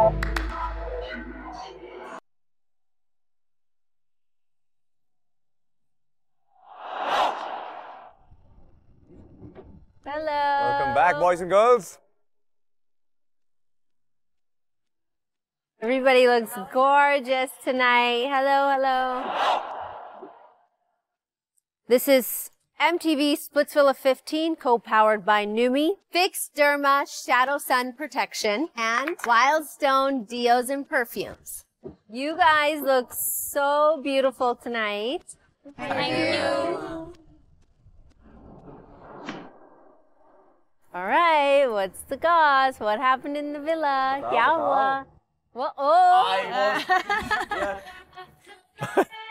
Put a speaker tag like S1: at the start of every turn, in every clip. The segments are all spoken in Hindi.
S1: Hello.
S2: Welcome
S3: back, boys and girls.
S2: Everybody looks gorgeous tonight. Hello, hello. This is MTV Splitsville 15, co-powered by Numi, Fix Derma Shadow Sun Protection, and Wildstone Deos and Perfumes. You guys look so beautiful tonight.
S1: Thank you.
S2: All right, what's the cause? What happened in the villa? Yawa. Well, oh.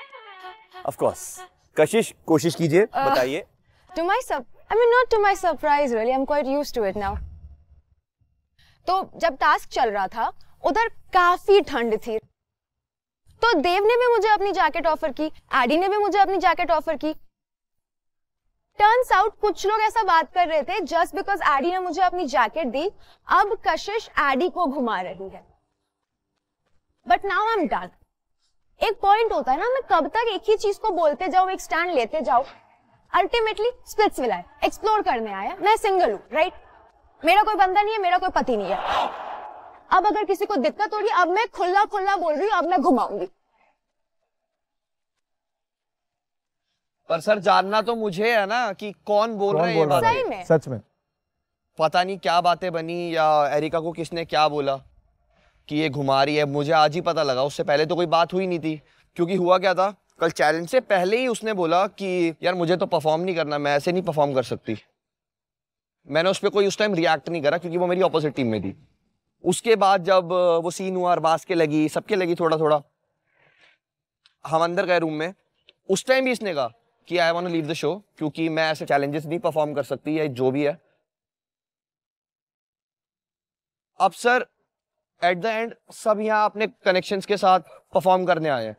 S3: of course. कशिश कोशिश कीजिए uh, बताइए
S4: टू माई सब I mean not to my surprise really I am quite used to it now तो जब टास्क चल रहा था उधर काफी ठंड थी तो देव ने भी मुझे अपनी जैकेट ऑफर की एडी ने भी मुझे अपनी जैकेट ऑफर की टर्न्स आउट कुछ लोग ऐसा बात कर रहे थे जस्ट बिकॉज एडी ने मुझे अपनी जैकेट दी अब कशिश एडी को घुमा रही है but now I am done एक पॉइंट होता है ना मैं कब तक एक ही चीज को बोलते जाओ एक स्टैंड लेते जाओ अल्टीमेटली स्प्लिट्स विला एक्सप्लोर करने आया मैं सिंगल हूँ राइट मेरा कोई बंदा नहीं है मेरा कोई पति नहीं है अब अगर किसी को दिक्कत हो रही अब मैं खुला खुला बोल रही हूँ अब मैं घुमाऊंगी
S5: पर सर जानना तो मुझे है ना कि कौन बोल रहा है सच में पता नहीं क्या बातें बनी या एरिका को किसने क्या बोला कि ये घुमा रही है मुझे आज ही पता लगा उससे पहले तो कोई बात हुई नहीं थी क्योंकि हुआ क्या था कल चैलेंज से पहले ही उसने बोला कि यार मुझे तो परफॉर्म नहीं करना मैं ऐसे नहीं परफॉर्म कर सकती मैंने उस पर कोई उस टाइम रिएक्ट नहीं करा क्योंकि वो मेरी अपोजिट टीम में थी उसके बाद जब वो सीन हुआ अरबाज के लगी सबके लगी थोड़ा थोड़ा हम अंदर गए रूम में उस टाइम भी इसने कहा कि I want leave the show क्योंकि मैं ऐसे चैलेंजेस नहीं परफॉर्म कर सकती या जो भी है अब सर एट द एंड सब यहाँ अपने कनेक्शंस के साथ परफॉर्म करने आए हैं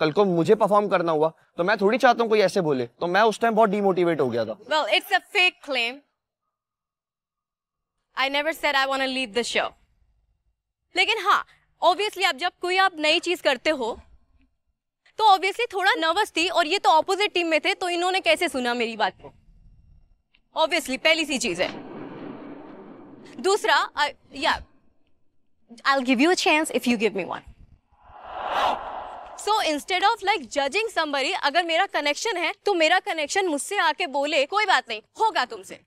S5: कल को मुझे परफॉर्म करना हुआ तो मैं थोड़ी चाहता हूँ कोई ऐसे बोले तो मैं उस टाइम बहुत डिमोटिवेट हो गया था
S6: well it's a fake claim I never said I want to leave the show लेकिन हाँ ऑब्वियसली आप जब कोई आप नई चीज करते हो तो ऑब्वियसली थोड़ा नर्वस थी और ये तो ऑपोजिट टीम में थे तो इन्होंने कैसे सुना मेरी बात को ऑब्वियसली पहली सी चीज है दूसरा या I give you a chance if you give me one so instead of like judging somebody अगर मेरा कनेक्शन है तो मेरा कनेक्शन मुझसे आके बोले कोई बात नहीं होगा तुमसे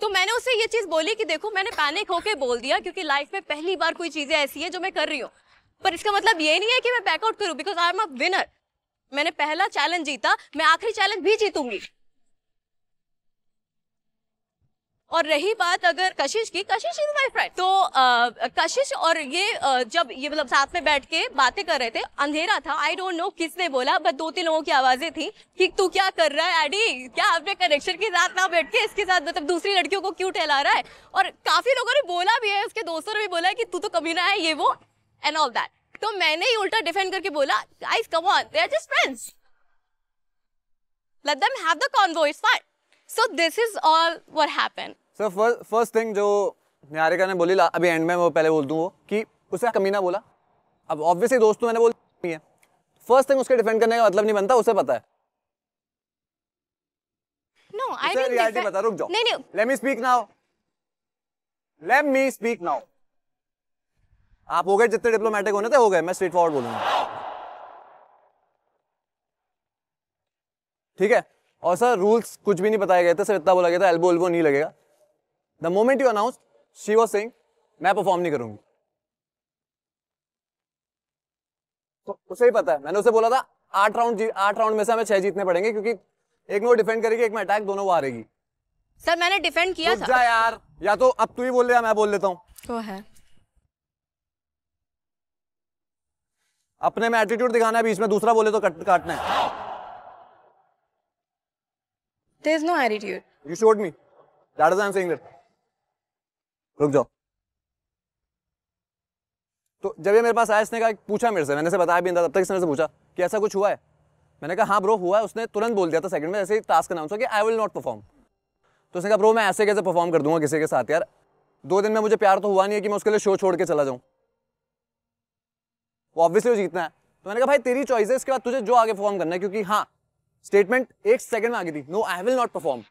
S6: तो मैंने उससे ये चीज बोली कि देखो मैंने पैनिक होके बोल दिया क्योंकि लाइफ में पहली बार कोई चीजें ऐसी है जो मैं कर रही हूँ पर इसका मतलब ये नहीं है कि मैं बैकआउट करूँ because I am a winner मैंने पहला चैलेंज जीता मैं आखिरी चैलेंज भी जीतूंगी और रही बात अगर कशिश की कशिश इज माई फ्रेंड तो आ, कशिश और ये आ, जब ये मतलब साथ में बैठ के बातें कर रहे थे अंधेरा था आई डोंट नो किसने बोला बट दो तीन लोगों की आवाजें थी कि तू क्या कर रहा है एडी क्या अपने कनेक्शन के साथ ना बैठ के इसके साथ मतलब दूसरी लड़कियों को क्यों टहला रहा है और काफी लोगों ने बोला भी है उसके दोस्तों ने भी बोला कि तू तो कभी ना है ये वो एंड ऑल दैट तो मैंने ही उल्टा डिफेंड करके बोला I come on they are just friends let them have the convo it's fine so this is all what happened
S7: so first thing जो निहारिका ने बोली अभी एंड में वो पहले बोल दूँ वो कि उसे कमीना बोला अब ऑब्वियसली दोस्तों मैंने बोल नहीं है फर्स्ट थिंग उसके डिफेंड करने का मतलब नहीं बनता उसे पता है
S6: No, I didn't रियलिटी बता रुक जाओ नहीं नहीं
S7: let me speak now let me speak now आप हो गए जितने डिप्लोमेटिक होने थे हो गए मैं स्ट्रेट फॉरवर्ड बोलूंगा ठीक है और सर रूल्स कुछ भी नहीं बताया गया था सर इतना बोला गया था एल्बो एल्बो नहीं लगेगा the moment you announce she was sing मैं परफॉर्म नहीं करूंगी तो उसे ही पता है मैंने उसे बोला था आठ राउंड आठ राउंड में से हमें छह जीतने पड़ेंगे क्योंकि एक में वो डिफेंड करेगी एक में अटैक दोनों वो हारेगी
S6: सर मैंने डिफेंड किया था जा यार
S7: या तो अब तू ही बोल ले या मैं बोल लेता हूं तो है अपने में एटीट्यूड दिखाना है बीच में दूसरा बोले तो कट, काटना है is no attitude. You showed me. That is why am saying that. रुक जाओ तो जब ये मेरे पास आया इसने कहा पूछा मेरे से मैंने से बताया भी नहीं था तब तक इसने से पूछा कि ऐसा कुछ हुआ है मैंने कहा हाँ ब्रो हुआ है उसने तुरंत बोल दिया था सेकंड में ऐसे ही टास्क अनाउंस हो कि आई विल नॉट परफॉर्म तो उसने कहा ब्रो मैं ऐसे कैसे परफॉर्म कर दूंगा किसी के साथ यार दो दिन में मुझे प्यार तो हुआ नहीं है कि मैं उसके लिए शो छोड़ के चला जाऊँ वो ऑब्वियसली जीतना है तो मैंने कहा भाई तेरी चॉइस है इसके बाद तुझे जो आगे परफॉर्म करना है क्योंकि हाँ स्टेटमेंट एक सेकंड में आ गई थी no I will not perform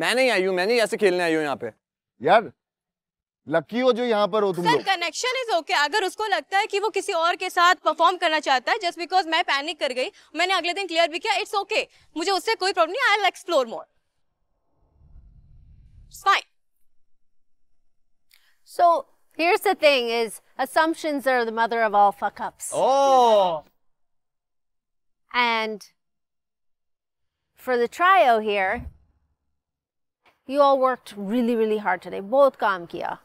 S7: मैं नहीं आई हूं मैं नहीं ऐसे खेलने आई हूं यहाँ पे यार लकी हो जो यहाँ पर हो तुम सर
S6: कनेक्शन इज ओके अगर उसको लगता है कि वो किसी और के साथ परफॉर्म करना चाहता है जस्ट बिकॉज मैं पैनिक कर गई मैंने अगले दिन क्लियर भी किया इट्स ओके okay. मुझे उससे कोई प्रॉब्लम नहीं आई explore more
S2: fine so Here's the thing is assumptions are the mother of all fuck ups. Oh. And for the trio here, you all worked really, really hard today. Both काम किया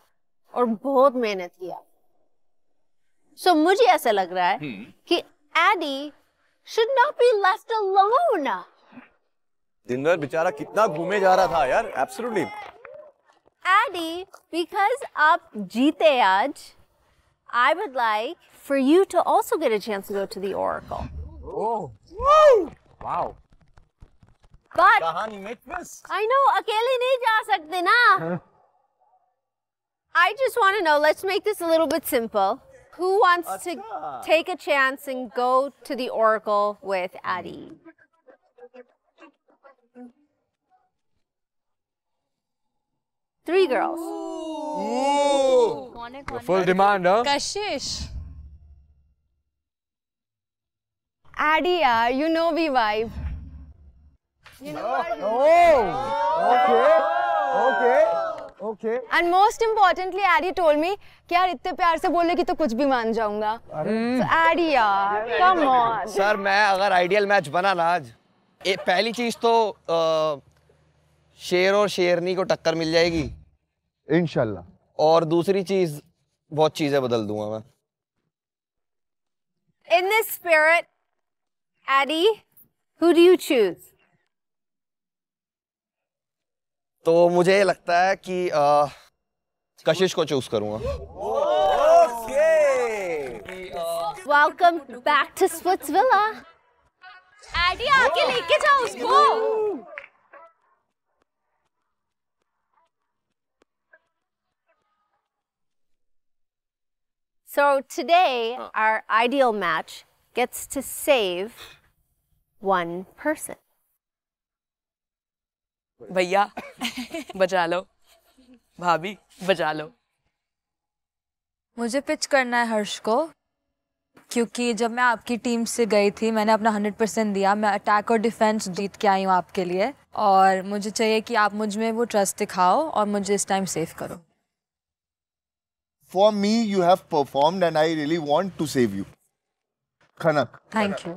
S2: or both मेहनत किया. So मुझे ऐसा लग रहा है कि Addy should not be left alone.
S3: दिन भर बेचारा कितना घूमे जा रहा था यार, absolutely.
S2: Addy, because up jeete aaj, I would like for you to also get a chance to go to the Oracle. Oh. Woo! Wow. But I know अकेले नहीं जा सकते ना. I just want to know. Let's make this a little bit simple. Who wants Achha. to take a chance and go to the Oracle with Addy? three girls. Ooh. Ooh. Full demand, huh? Kashish.
S4: Addy, yaar, you know we vibe.
S1: You know what? Oh,
S4: okay, okay, okay. And most importantly, Adi told me कि यार इतने प्यार से बोले कि तो कुछ भी मान जाऊंगा. So Addy यार, come on.
S5: सर मैं अगर आइडियल मैच बना ना आज, पहली चीज तो शेर और शेरनी को टक्कर मिल जाएगी इनशाला और दूसरी चीज बहुत चीजें बदल दूंगा मैं
S2: इन this spirit, Addy, who do you choose?
S5: तो मुझे लगता है कि आ, कशिश को चूज करूंगा
S2: welcome back to Splitsvilla
S8: Addy आके लेके जाओ उसको
S2: So today, huh. our ideal match gets to save one person. भैया bajalo. Bhabi, bajalo.
S8: मुझे पिच करना है हर्ष को क्योंकि जब मैं आपकी टीम से गई थी मैंने अपना हंड्रेड परसेंट दिया मैं अटैक और डिफेंस जीत के आई हूँ आपके लिए और मुझे चाहिए कि आप मुझ में वो ट्रस्ट दिखाओ और मुझे इस टाइम सेव करो
S3: for me you have performed and I really want to save you. Khanak. Thank you.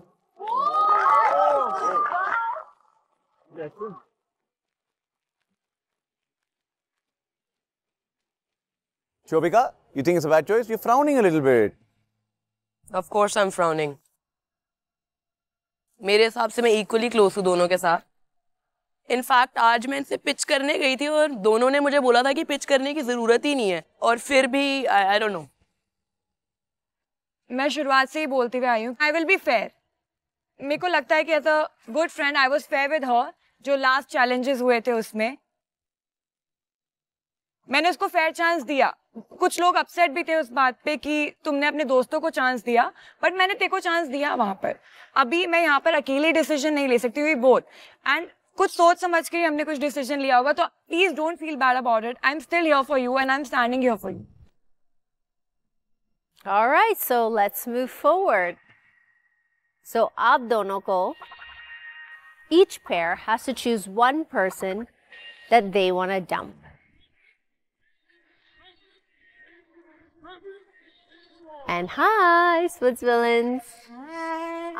S3: Shobika, you think it's a bad choice? You're frowning a little bit.
S9: Of course I'm frowning. मेरे हिसाब से मैं equally close हूँ दोनों के साथ. इनफैक्ट आज मैं इनसे पिच करने गई थी और दोनों ने मुझे बोला था कि पिच करने की ज़रूरत ही नहीं है और फिर भी आई डोंट नो मैं शुरुआत से ही बोलती हुई आई हूँ आई विल बी फेयर मेरे को लगता है कि as a good friend I was fair with her जो लास्ट चैलेंजेस हुए थे उसमें मैंने उसको फेयर चांस दिया कुछ लोग अपसेट भी थे उस बात पे कि तुमने अपने दोस्तों को चांस दिया बट मैंने तेको चांस दिया वहां पर अभी मैं यहाँ पर अकेले डिसीजन नहीं ले सकती हुई बोथ एंड कुछ सोच समझ के हमने कुछ डिसीजन लिया होगा तो please don't feel bad about it I am still here for you and I am standing here for you
S2: All right, so let's move forward. So, आप दोनों को each pair has to choose one person that they want to dump. And hi Switzerland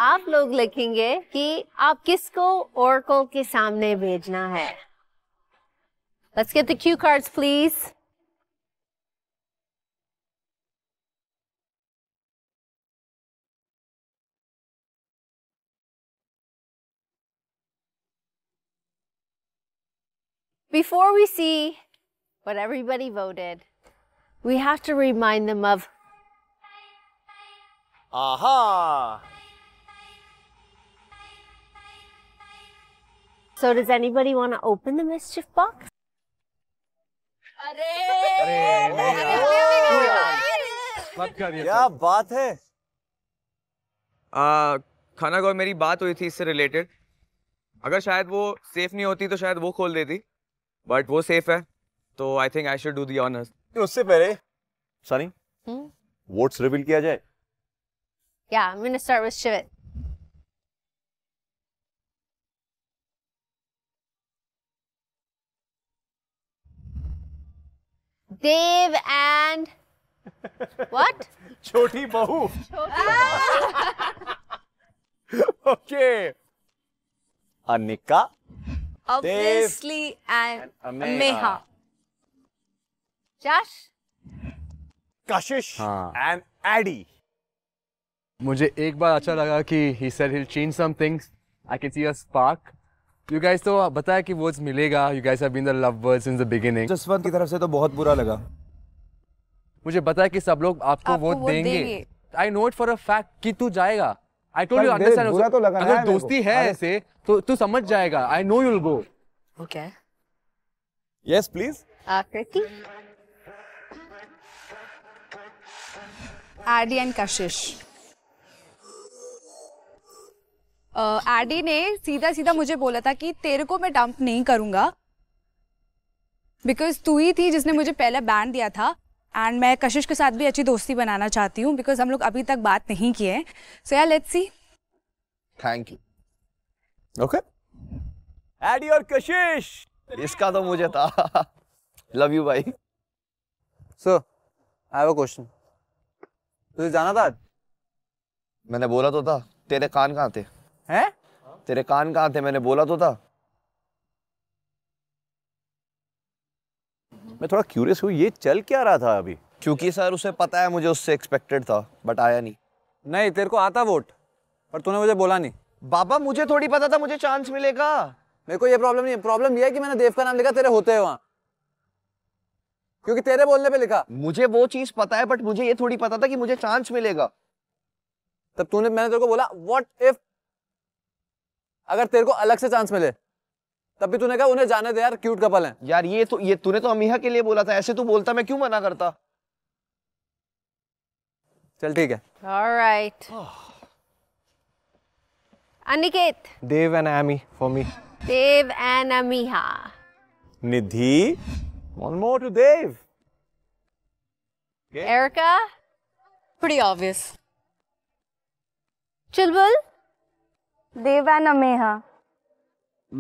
S2: आप लोग लिखेंगे कि आप किसको ओरकल के सामने भेजना है let's get the cue cards please Before we see what everybody voted, we have to remind them of
S3: Aha!
S2: So does anybody want to open the mischief box?
S3: क्या बात है आ, खाना गौर मेरी बात हुई थी इससे रिलेटेड अगर शायद वो सेफ नहीं होती तो शायद वो खोल देती बट वो सेफ है तो I think I should do the honours उससे पहले सनी वोट्स रिवील किया जाए
S2: Yeah, I'm going to start with Shivit. Dev and what? Choti Bahu. Ah!
S3: okay. Anika.
S2: Obviously Dev and, and Josh.
S7: Kashish and Addy. मुझे एक बार अच्छा लगा कि he said he'll change some things I can see a spark you guys तो बताया कि वर्ड्स मिलेगा you guys have been the love birds since the beginning Jaswant की तरफ से तो बहुत बुरा लगा मुझे बताया कि सब लोग आपको, आपको वोट देंगे I know it for a fact कि तू जाएगा आई टोल्ड यू अंडरस्टैंड बुरा तो लगा अगर दोस्ती है ऐसे तो तू समझ जाएगा I know you will go okay yes please
S2: Aakriti
S4: Aryan कशिश एडी ने सीधा सीधा मुझे बोला था कि तेरे को मैं डंप नहीं करूंगा बिकॉज तू ही थी जिसने मुझे पहला बैन दिया था एंड मैं कशिश के साथ भी अच्छी दोस्ती बनाना चाहती हूँ बिकॉज हम लोग अभी तक बात नहीं किए सो या let's see
S5: thank you okay Eddie और कशिश इसका तो मुझे था लव यू भाई सो आई हैव अ क्वेश्चन तुझे जाना था मैंने बोला तो था तेरे कान कहाँ थे हैं तेरे कान कहाँ थे मैंने बोला तो था मैं थोड़ा क्यूरियस हूँ ये चल क्या रहा था अभी क्योंकि सर उसे पता है मुझे उससे एक्सपेक्टेड था बट आया नहीं नहीं तेरे को आता वोट पर तूने मुझे बोला नहीं बाबा मुझे थोड़ी पता था मुझे चांस मिलेगा मेरे को ये प्रॉब्लम नहीं प्रॉब्लम
S7: ये है कि मैंने देव का नाम लिखा तेरे होते हैं वहाँ क्योंकि तेरे बोलने पे लिखा मुझे
S5: वो चीज पता है बट मुझे ये थोड़ी पता था कि मुझे चांस मिलेगा तब तूने मैंने तेरे को बोला व्हाट इफ अगर तेरे को अलग से चांस मिले तब भी तूने कहा उन्हें जाने दे यार क्यूट कपल हैं यार ये तो ये तूने तो अमीहा के लिए बोला था ऐसे तू बोलता मैं क्यों मना करता
S10: चल ठीक है
S2: alright Aniket
S10: Dev and Amy for me
S2: Dev and Ameeha
S10: Nidhi one more to Dev
S2: Erica pretty obvious.
S4: Chilbul? Dev and Ameeha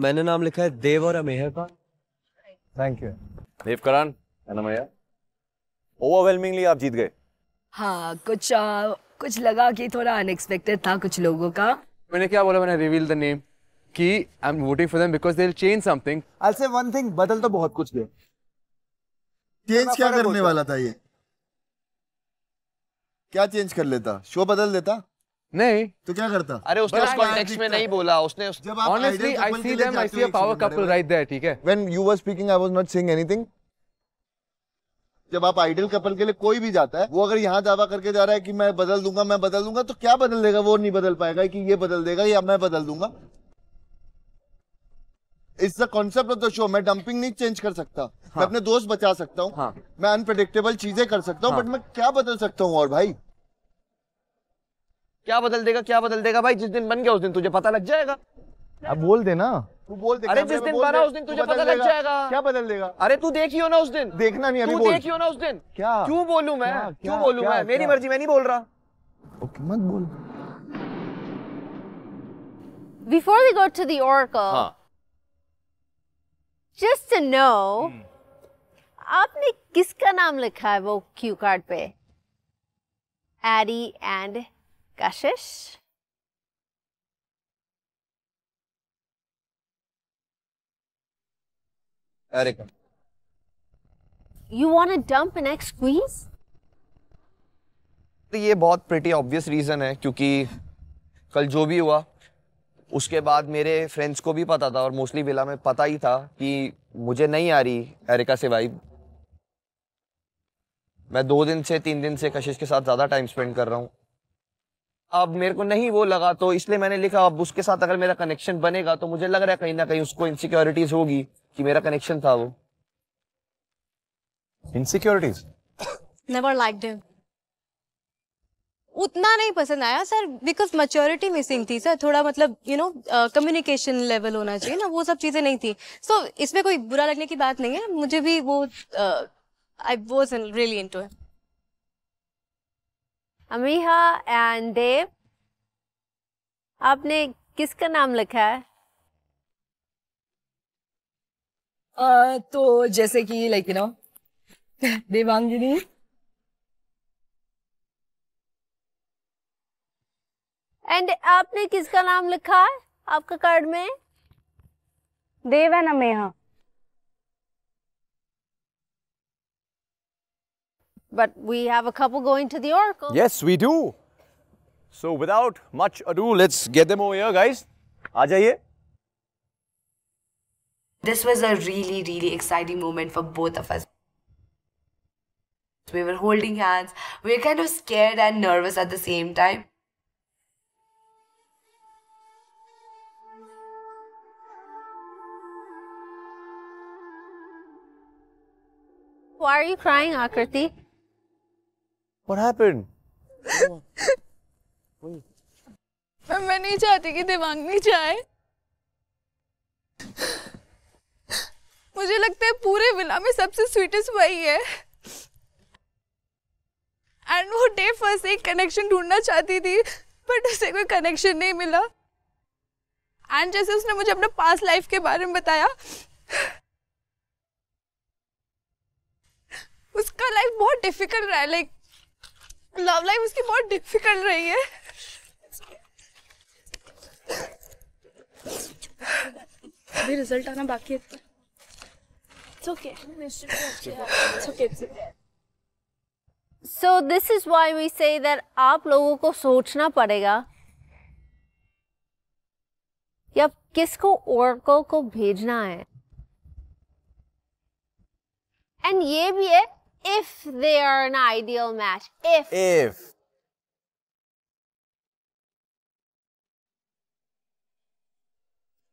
S5: मैंने नाम लिखा है देव और अमेहा
S10: का थैंक यू
S5: देव करान एंड अमेहा
S3: ओवरवेलमिंगली
S7: आप जीत गए
S9: हाँ कुछ आ, कुछ लगा कि थोड़ा अनएक्सपेक्टेड था कुछ लोगों का
S7: मैंने क्या बोला मैंने रिवील द नेम कि I am voting for them because they will change something I will say one thing बदल तो बहुत कुछ गए चेंज क्या करने वाला था ये
S3: क्या चेंज कर लेता शो बदल देता नहीं तो क्या करता अरे उसने उस कॉन्टेक्स्ट
S5: में नहीं बोला उसने honestly I see them I see a power couple right
S3: there ठीक है when you were speaking I was not saying anything जब आप आइडल कपल के लिए कोई भी जाता है वो अगर यहाँ दावा करके जा रहा है कि मैं बदल दूंगा मैं बदल दूंगा तो क्या बदल देगा वो नहीं बदल पाएगा कि ये बदल देगा या मैं बदल दूंगा it's the concept of the show मैं डंपिंग नहीं चेंज कर सकता हाँ. मैं अपने दोस्त बचा सकता हूँ हाँ. मैं अनप्रडिक्टेबल चीजें कर सकता हूँ हाँ. बट मैं क्या बदल सकता हूँ और भाई
S5: क्या बदल देगा क्या बदल देगा भाई जिस दिन बन गया उस दिन तुझे पता लग जाएगा अब बोल देना तू बोल दे अरे जिस दिन बना उस दिन तुझे पता लग जाएगा क्या बदल देगा अरे तू देखी हो ना उस दिन देखना नहीं अभी बोल देखी हो ना उस दिन क्या क्यों
S2: बोलूं मैं क्यों बोलूं मैं मेरी मर्जी मैं नहीं बोल
S11: रहा ओके मत बोल
S2: before we go to the oracle just to know आपने किसका नाम लिखा है वो क्यू कार्ड पे Eddie and Gashish. Erica. You want to dump an ex squeeze?
S5: तो ये बहुत प्रिटी ऑब्वियस रीज़न है क्योंकि कल जो भी हुआ उसके बाद मेरे फ्रेंड्स को भी पता था और मोस्टली विला में पता ही था कि मुझे नहीं आ रही एरिका से वाइब मैं दो दिन से तीन दिन से कशिश के साथ ज़्यादा टाइम स्पेंड कर रहा हूँ अब मेरे को नहीं वो लगा तो इसलिए मैंने लिखा अब उसके साथ अगर मेरा कनेक्शन बनेगा तो मुझे लग रहा है कहीं ना कहीं उसको इनसिक्योरिटीज होगी कि मेरा कनेक्शन था वो
S3: इनसिक्योरिटीज
S6: नेवर लाइक उतना नहीं पसंद आया सर बिकॉज मच्योरिटी मिसिंग थी सर थोड़ा मतलब यू नो कम्युनिकेशन लेवल होना चाहिए ना वो सब चीजें नहीं थी सो so, इसमें कोई बुरा लगने की बात नहीं है मुझे भी वो I was really into
S2: Ameeha and Dev आपने किसका नाम लिखा है आ, तो जैसे कि like you know Devangini and आपने किसका नाम लिखा है आपका कार्ड में
S4: Dev and Ameeha But
S2: we have a couple going to the Oracle.
S3: Yes, we do. So without much ado, let's get them over here, guys. Aajaiye.
S9: This was a really, really exciting moment for both of us. We were holding hands. We were kind of scared and nervous at the same time.
S2: Why are you crying, Akriti?
S3: What happened? मैं
S4: मैं नहीं चाहती कि नहीं जाए मुझे लगता है पूरे विला में सबसे स्वीटेस्ट वही है एंड वो डे फर्स्ट एक कनेक्शन ढूंढना चाहती थी बट उसे कोई कनेक्शन नहीं मिला एंड जैसे उसने मुझे अपना पास्ट लाइफ के बारे में बताया उसका लाइफ बहुत डिफिकल्ट रहा है लाइक लव लाइफ उसकी बहुत डिफिकल्ट रही है अभी रिजल्ट आना बाकी है
S2: so this is why we say इधर आप लोगों को सोचना पड़ेगा या किसको ओरको को भेजना है एंड ये भी है if they are an ideal match. If.
S3: If.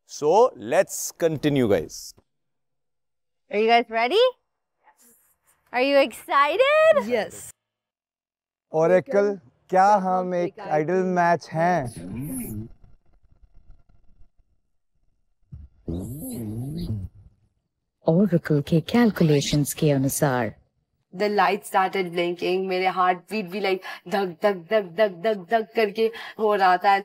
S3: So let's continue, guys.
S2: Are you guys ready? Yes. Are you excited? Yes.
S3: Oracle, क्या हम एक आइडल मैच हैं?
S12: Oracle के calculations के अनुसार
S9: द लाइट स्टार्टेड ब्लिंकिंग मेरे हार्ट बीट भी लाइक धक धक धक धक धक धक करके हो रहा था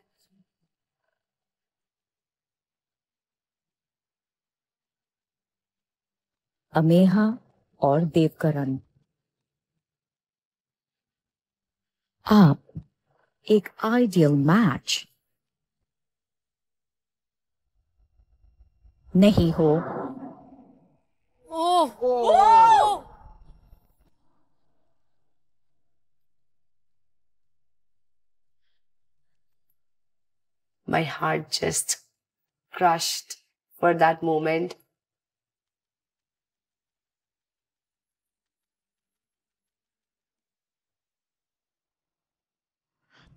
S12: अमेहा और देवकरण आप एक आइडियल मैच नहीं हो
S1: ओह
S9: my heart just crushed for that moment.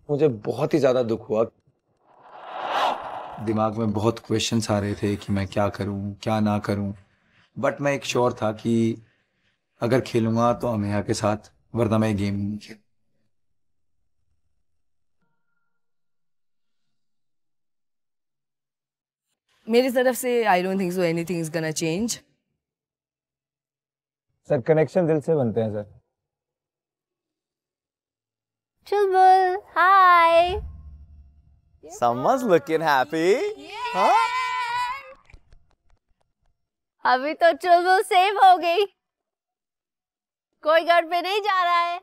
S3: मुझे बहुत ही ज़्यादा दुख हुआ
S13: दिमाग में बहुत क्वेश्चंस आ रहे थे कि मैं क्या करूं क्या ना करूं बट मैं एक श्योर था कि अगर खेलूंगा तो अमेहा के साथ वरना
S3: मैं गेम नहीं खेल
S9: मेरी तरफ से I don't think so anything is gonna change
S3: sir connection दिल से बनते हैं sir
S2: Chulbul hi someone's looking happy अभी तो चुलबुल सेव हो गई कोई घर पे नहीं जा रहा है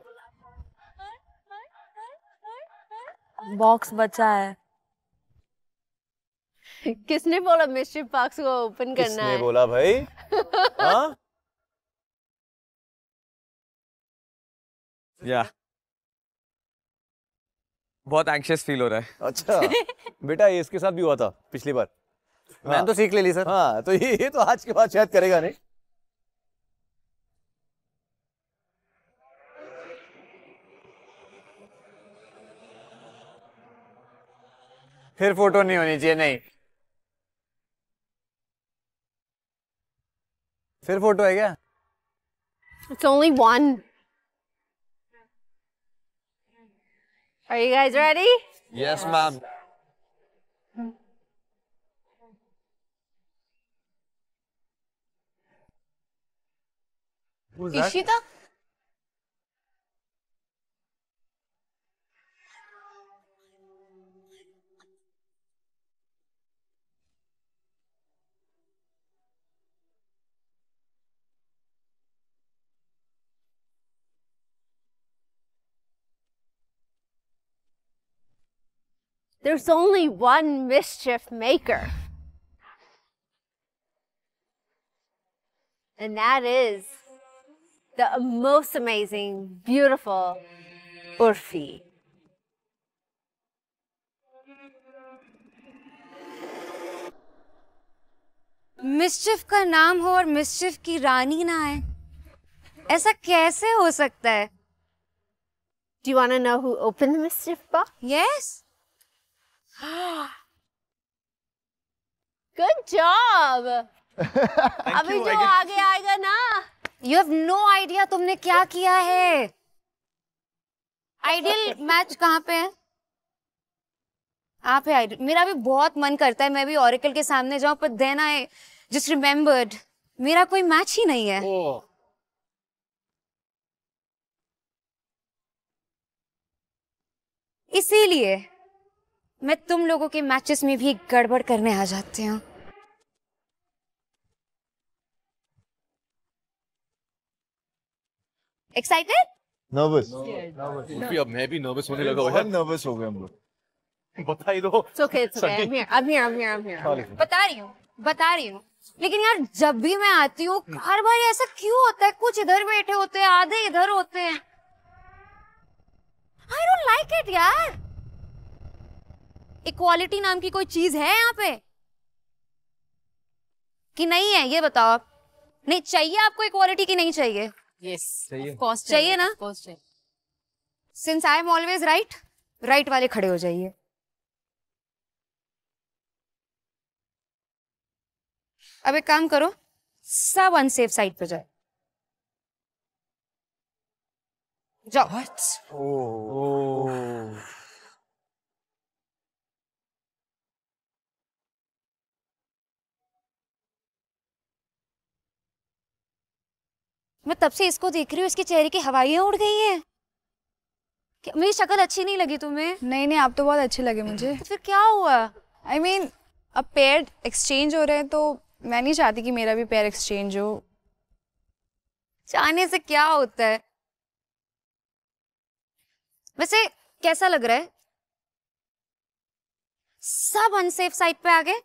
S8: बॉक्स बचा है
S2: किसने बोला मिस्ट्री पार्क को ओपन करना किसने है?
S3: बोला भाई
S1: हाँ?
S4: या बहुत एंक्शियस फील हो रहा है अच्छा
S3: बेटा ये इसके साथ भी हुआ था पिछली बार
S7: हाँ। मैंने तो सीख ले ली सर हाँ तो ये, ये तो आज के बाद
S3: शायद करेगा नहीं
S7: फिर फोटो नहीं होनी चाहिए नहीं
S2: फिर फोटो है क्या It's only one. Are you guys ready? Yes, mom.
S8: Is Ishita? that?
S2: There's only one mischief maker. And that is the most amazing, beautiful
S12: Urfi. Mischief का नाम हो और मिस्चिफ की रानी ना है ऐसा कैसे हो सकता है
S2: Do you want to know who opened the mischief box? Yes. Good job.
S12: अभी you, जो आगे आएगा ना यू हैव नो आइडिया तुमने क्या किया है आइडियल मैच कहाँ पे है आप है आइडियल मेरा भी बहुत मन करता है मैं भी ओरिकल के सामने जाऊं पर देन आई जस्ट रिमेम्बर्ड मेरा कोई मैच ही नहीं है oh. इसीलिए मैं तुम लोगों के मैचेस में भी गड़बड़ करने आ जाती हूँ एक्साइटेड
S3: नर्वस अब मैं भी नर्वस होने लगा नर्वस हो गए हम लोग बता दो it's
S12: okay it's okay I am here I am here बता रही हूँ बता रही हूँ लेकिन यार जब भी मैं आती हूँ हर बार ऐसा क्यों होता है कुछ इधर बैठे होते हैं आधे इधर होते हैं आई डोंट लाइक इट यार इक्वालिटी नाम की कोई चीज है यहाँ पे कि नहीं है ये बताओ आप नहीं चाहिए आपको इक्वालिटी की नहीं चाहिए yes, चाहिए चाहिए ना since I am always right right वाले खड़े हो जाइए अब एक काम करो सब अनसेफ साइड पे जाए जाओ What? Oh. Oh. मैं तब से इसको देख रही हूँ इसके चेहरे की हवाइया उड़ गई है
S4: मेरी शक्ल अच्छी नहीं लगी तुम्हें नहीं नहीं आप तो बहुत अच्छे लगे मुझे तो फिर क्या हुआ आई I मीन mean, अब पैर एक्सचेंज हो रहे हैं तो मैं नहीं चाहती कि मेरा भी पैर एक्सचेंज हो चाहने से क्या होता है
S12: वैसे कैसा लग रहा है सब अनसेफ साइड पे आ गए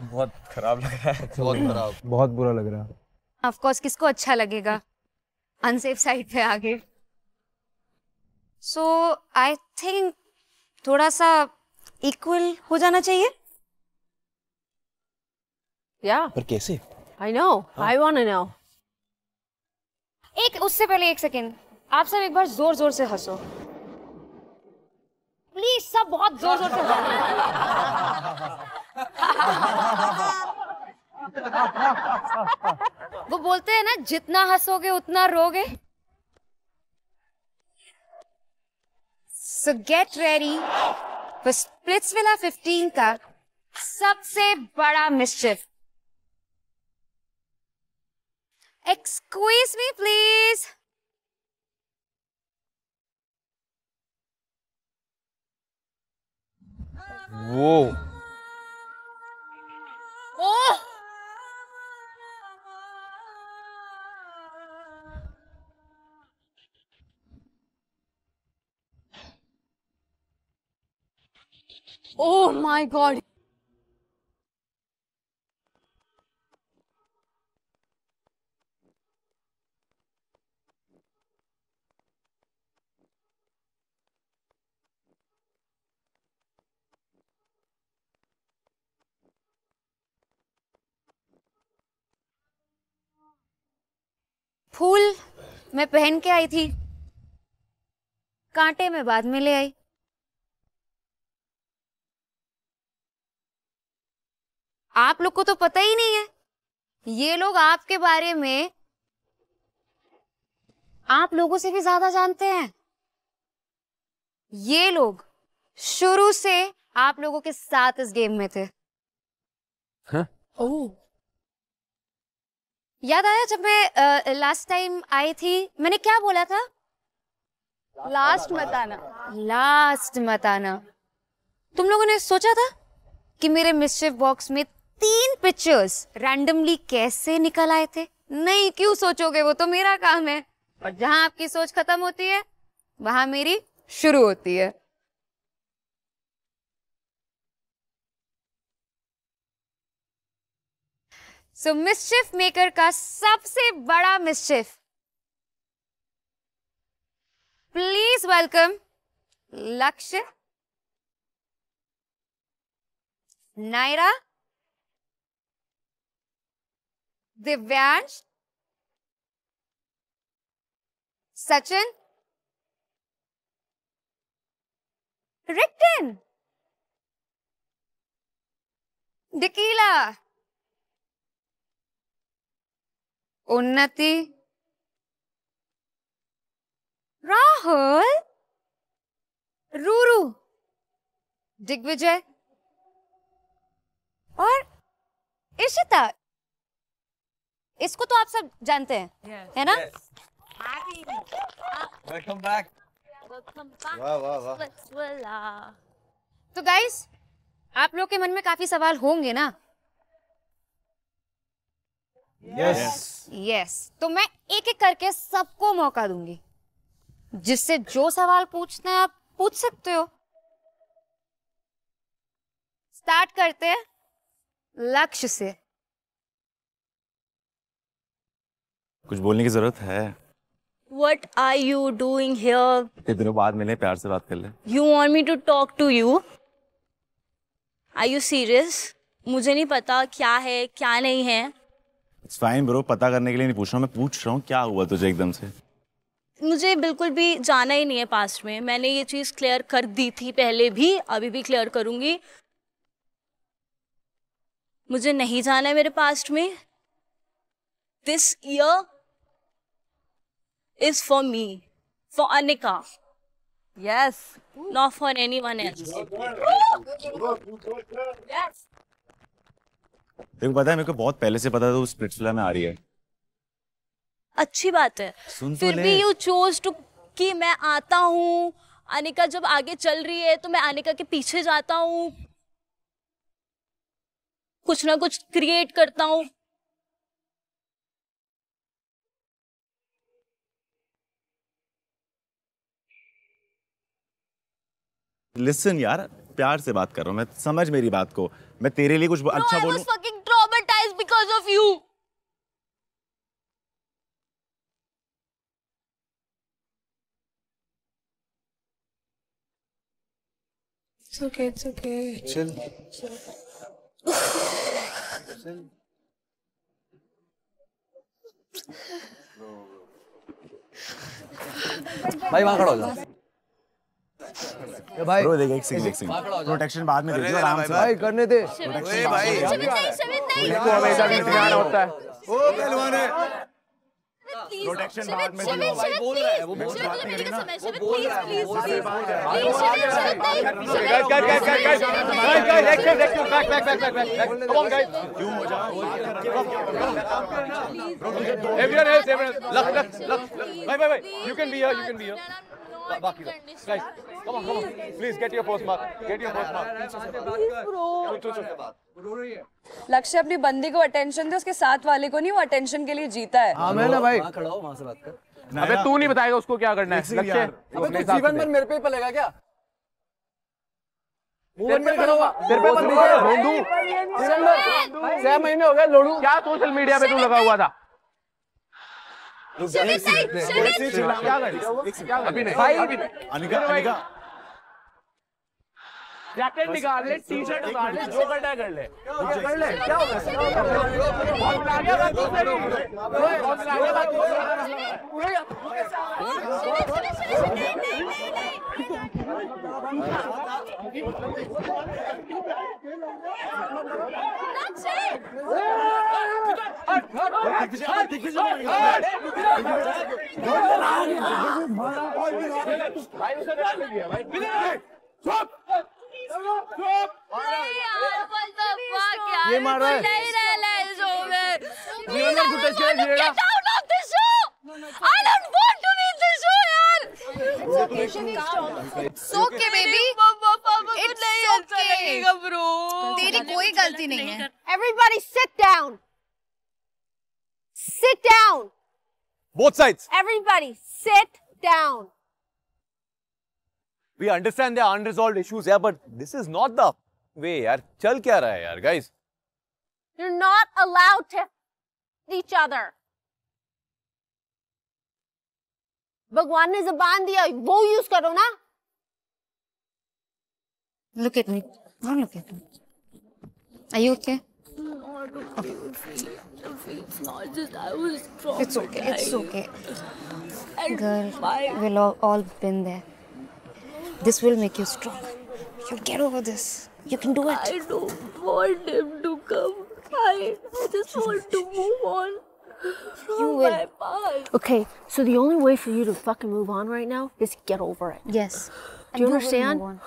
S5: बहुत खराब लग रहा है बहुत
S13: खराब बहुत बुरा लग रहा है
S12: ऑफ कोर्स किसको अच्छा लगेगा अनसेफ साइड पे आगे सो आई थिंक थोड़ा सा इक्वल हो जाना चाहिए या
S3: पर कैसे
S2: I know I want to know
S12: एक उससे पहले एक सेकंड आप सब एक बार जोर जोर से हंसो
S2: प्लीज सब बहुत जोर जोर से हंसो
S12: वो बोलते हैं ना जितना हंसोगे उतना रोगे so get ready for Splitsvilla 15 का सबसे बड़ा मिस्चिफ Excuse प्लीज
S1: वो Whoa. Oh!
S4: Oh my god.
S12: फूल मैं पहन के आई थी कांटे में बाद में ले आई आप लोग को तो पता ही नहीं है ये लोग आपके बारे में आप लोगों से भी ज्यादा जानते हैं ये लोग शुरू से आप लोगों के साथ इस गेम में थे हाँ? याद आया जब मैं लास्ट टाइम आई थी मैंने क्या बोला था
S4: लास्ट मत आना
S12: लास्ट मत आना तुम लोगों ने सोचा था कि मेरे मिस्चिफ बॉक्स में तीन पिक्चर्स रैंडमली कैसे निकल आए थे नहीं क्यों सोचोगे वो तो मेरा काम है और जहां आपकी सोच खत्म होती है वहां मेरी शुरू होती है सो मिशिफ मेकर का सबसे बड़ा मिशिफ प्लीज वेलकम लक्ष्य नायरा दिव्यांश सचिन रिक्टन डिकीला उन्नति राहुल रूरू दिग्विजय और इशिता इसको तो आप सब जानते हैं yes. है ना
S13: वेलकम बैक
S2: uh,
S12: तो गाइस आप लोग के मन में काफी सवाल होंगे ना
S1: यस yes.
S12: Yes yes. तो मैं एक एक करके सबको मौका दूंगी जिससे जो सवाल पूछना है आप पूछ सकते हो स्टार्ट करते हैं लक्ष्य से
S14: कुछ बोलने की जरूरत है
S12: What are you doing
S8: here?
S14: इतने दिनों बाद मिले प्यार से बात कर ले
S8: You want me to talk to you? Are you serious? मुझे नहीं पता क्या है क्या नहीं है
S14: It's fine bro पता करने के लिए नहीं पूछ रहा मैं पूछ रहा हूँ क्या हुआ तुझे एकदम से
S8: मुझे बिल्कुल भी जाना ही नहीं है पास्ट में मैंने ये चीज़ क्लियर कर दी थी पहले भी अभी भी क्लियर करूंगी मुझे नहीं जाना है मेरे पास्ट में this year is for me, for Anika. Yes. Not for anyone else. yes.
S14: देखो पता है मेरे को बहुत पहले से पता था तो उस स्प्रिट्सला में आ रही है
S8: अच्छी बात है सुन तो फिर भी यू चोज टू कि मैं आता हूँ अनिका जब आगे चल रही है तो मैं अनिका के पीछे जाता हूँ कुछ ना कुछ क्रिएट करता हूँ
S14: लिसन यार प्यार से बात कर रहा हूं मैं समझ मेरी बात को मैं तेरे लिए कुछ अच्छा बोलूं I was
S8: fucking traumatized because of you
S1: it's okay it's okay चल भाई वहां खड़ा हो जा
S14: ये भाई रो देख एक सिंग एक सिंग प्रोटेक्शन बाद में
S1: दे आराम से भाई करने दे प्रोटेक्शन भाई नहीं देखो हमेशा भी ध्यान होता है ओ पहलवान है प्रोटेक्शन बाद में दे भाई बोल रहा है वो बोल रहा है वो बोल रहा प्लीज प्लीज बोल रहा है guys guys guys guys guys guys action action back back back back back come on guys
S14: क्यों हो जा
S3: everyone else everyone luck luck luck भाई भाई भाई you can be here you can be here बाकी guys come on come on please get your post mark get your post mark
S9: bro
S5: please बात
S9: लक्ष्य अपनी बंदी को अटेंशन दे उसके साथ वाले को नहीं वो अटेंशन के लिए जीता है हां मैं ना भाई वहां
S7: खड़ा हो वहां से बात कर अबे तू नहीं बताएगा उसको क्या करना है लक्ष्य अबे तू जीवन भर
S1: मेरे
S4: पे ही पलेगा क्या
S11: छह महीने हो गए लोड़ू क्या सोशल मीडिया पे तू लगा हुआ था अभी नहीं अनिका अनिका जैकेट निकाल ले
S1: टी शर्ट निकाल ले जो करना
S14: कर ले हाँ, कर ले
S10: क्या भाई उसे डाल दिया भाई
S8: ये
S10: मार रहा है नहीं रह ले शो में जीवन
S1: में घुटे से गिरेगा
S2: तेरी कोई गलती नहीं है everybody sit down sit down both sides everybody sit down
S3: we understand there are unresolved issues, yeah, but this is not the way, yaar. Chal kya raha hai, yaar, guys?
S2: You're not allowed to each other. भगवान ने जबान दिया वो use करो ना
S12: Look at me. Don't look at me. Are you okay? okay.
S8: It's okay. It's okay.
S12: Girl, we've all, all been there. This will make you strong. You'll get over this. You
S2: can do it.
S8: I don't want him to come. I, I just want to move on
S2: you will. Okay, so the only way for you to fucking move on right now is get over it. Yes.
S11: Do you, you understand?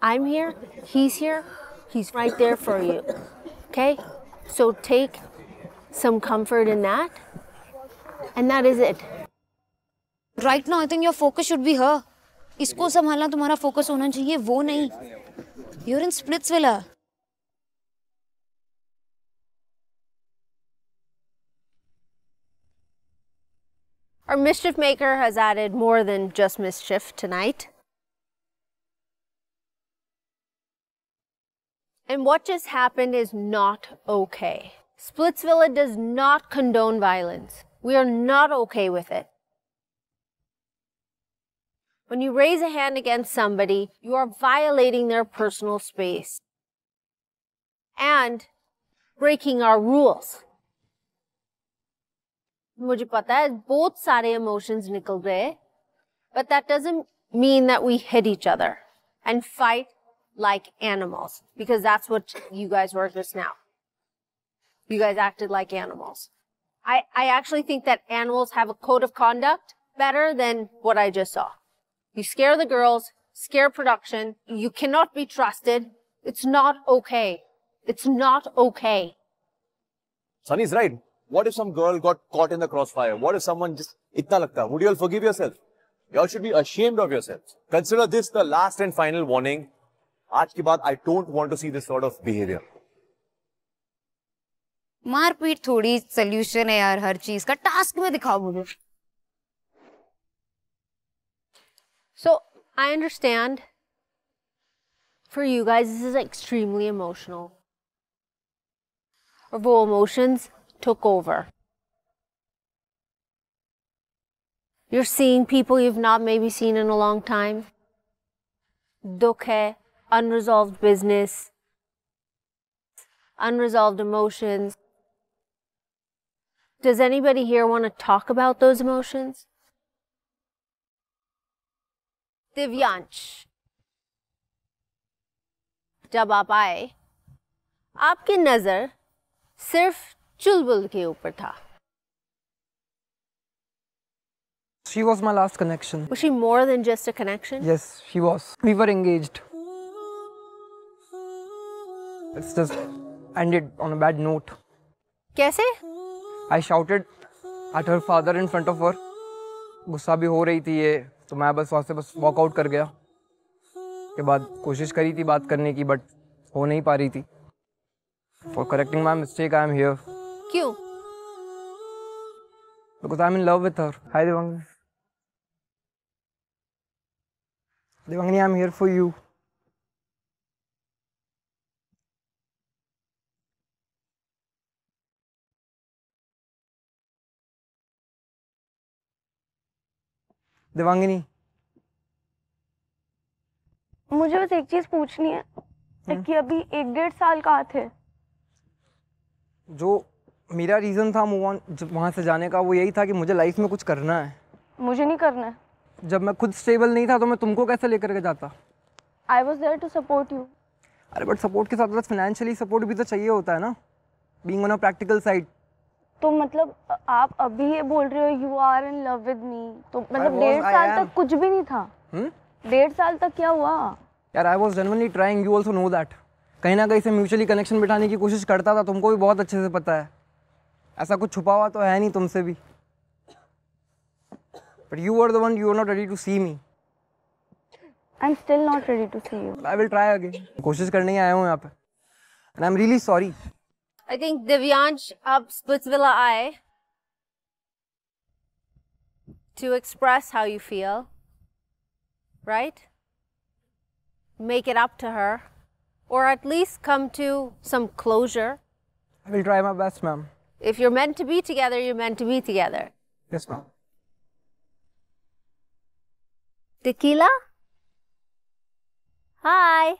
S2: I'm here, he's here, he's right there for you. Okay? So take some comfort in that, and that is it. Right now, I think your focus
S12: should be her. इसको संभालना तुम्हारा फोकस होना चाहिए वो नहीं you're in 
S2: Splitsvilla Our mischief maker has added more than just mischief tonight. And what just happened is not okay. Splitsvilla does not condone violence. We are not okay with it. When you raise a hand against somebody, you are violating their personal space and breaking our rules. मुझे पता है बहुत सारे emotions निकल गए but that doesn't mean that we hit each other and fight like animals because that's what you guys were just now. You guys acted like animals. I, I actually think that animals have a code of conduct better than what I just saw. You scare the girls, scare production. You cannot be trusted. It's not okay. It's not okay.
S3: Sunny's right. What if some girl got caught in the crossfire? What if someone just itna lagta? Would you all forgive yourself? You all should be ashamed of yourselves. Consider this the last and final warning. आज के बाद I don't want to see this sort of behaviour
S12: मारपीट थोड़ी सोल्यूशन
S2: है यार हर चीज का टास्क में दिखाओ मुझे So I understand for you guys, this is extremely emotional. Our vos emotions took over. You're seeing people you've not maybe seen in a long time. Doke, unresolved business, unresolved emotions. Does anybody here want to talk about those emotions? Divyansh जब आप आए आपकी नज़र सिर्फ चुलबुल के ऊपर था
S13: She was my last connection.
S2: Was she more than just a connection? Yes,
S13: she was. We were engaged. It's just ended on a bad note. कैसे? I shouted at her father in front of her. गुस्सा भी हो रही थी ये तो मैं बस वहाँ से बस वॉकआउट कर गया के बाद कोशिश करी थी बात करने की बट हो नहीं पा रही थी for correcting my mistake I am here क्यों because I am in love with her hi Devangini Devangini I am here for you
S12: Devangini मुझे बस एक चीज पूछनी है हुँ? हम्म। कि
S8: अभी एक डेढ़ साल कहा थे
S13: जो मेरा रीज़न था मूव ऑन वहां से जाने का वो यही था कि मुझे लाइफ में कुछ करना है
S4: मुझे नहीं करना है
S13: जब मैं खुद स्टेबल नहीं था तो मैं तुमको कैसे लेकर के जाता
S4: I was there to support you
S13: अरे बट सपोर्ट के साथ साथ फाइनेंशियली सपोर्ट भी तो चाहिए होता है ना being on a practical side
S4: तो मतलब आप अभी ये बोल रहे हो you are in love with me तो मतलब डेढ़ साल तक कुछ भी नहीं था डेढ़ साल तक क्या हुआ
S13: यार I was generally trying you also know that कहीं ना कहीं से म्यूचुअली कनेक्शन बिठाने की कोशिश करता था तुमको भी बहुत अच्छे से पता है ऐसा कुछ छुपा हुआ तो है नहीं तुमसे भी but you are the one you are not ready to see me
S4: I
S2: am still not ready to see you
S13: I will try again कोशिश करने आया हूँ यहाँ पे and I am really sorry
S2: I think Divyansh ups Splitsvilla I to express how you feel, right? Make it up to her, or at least come to some closure. I will try my best, ma'am. If you're meant to be together, you're meant to be together. Yes, ma'am. Tequila? Hi.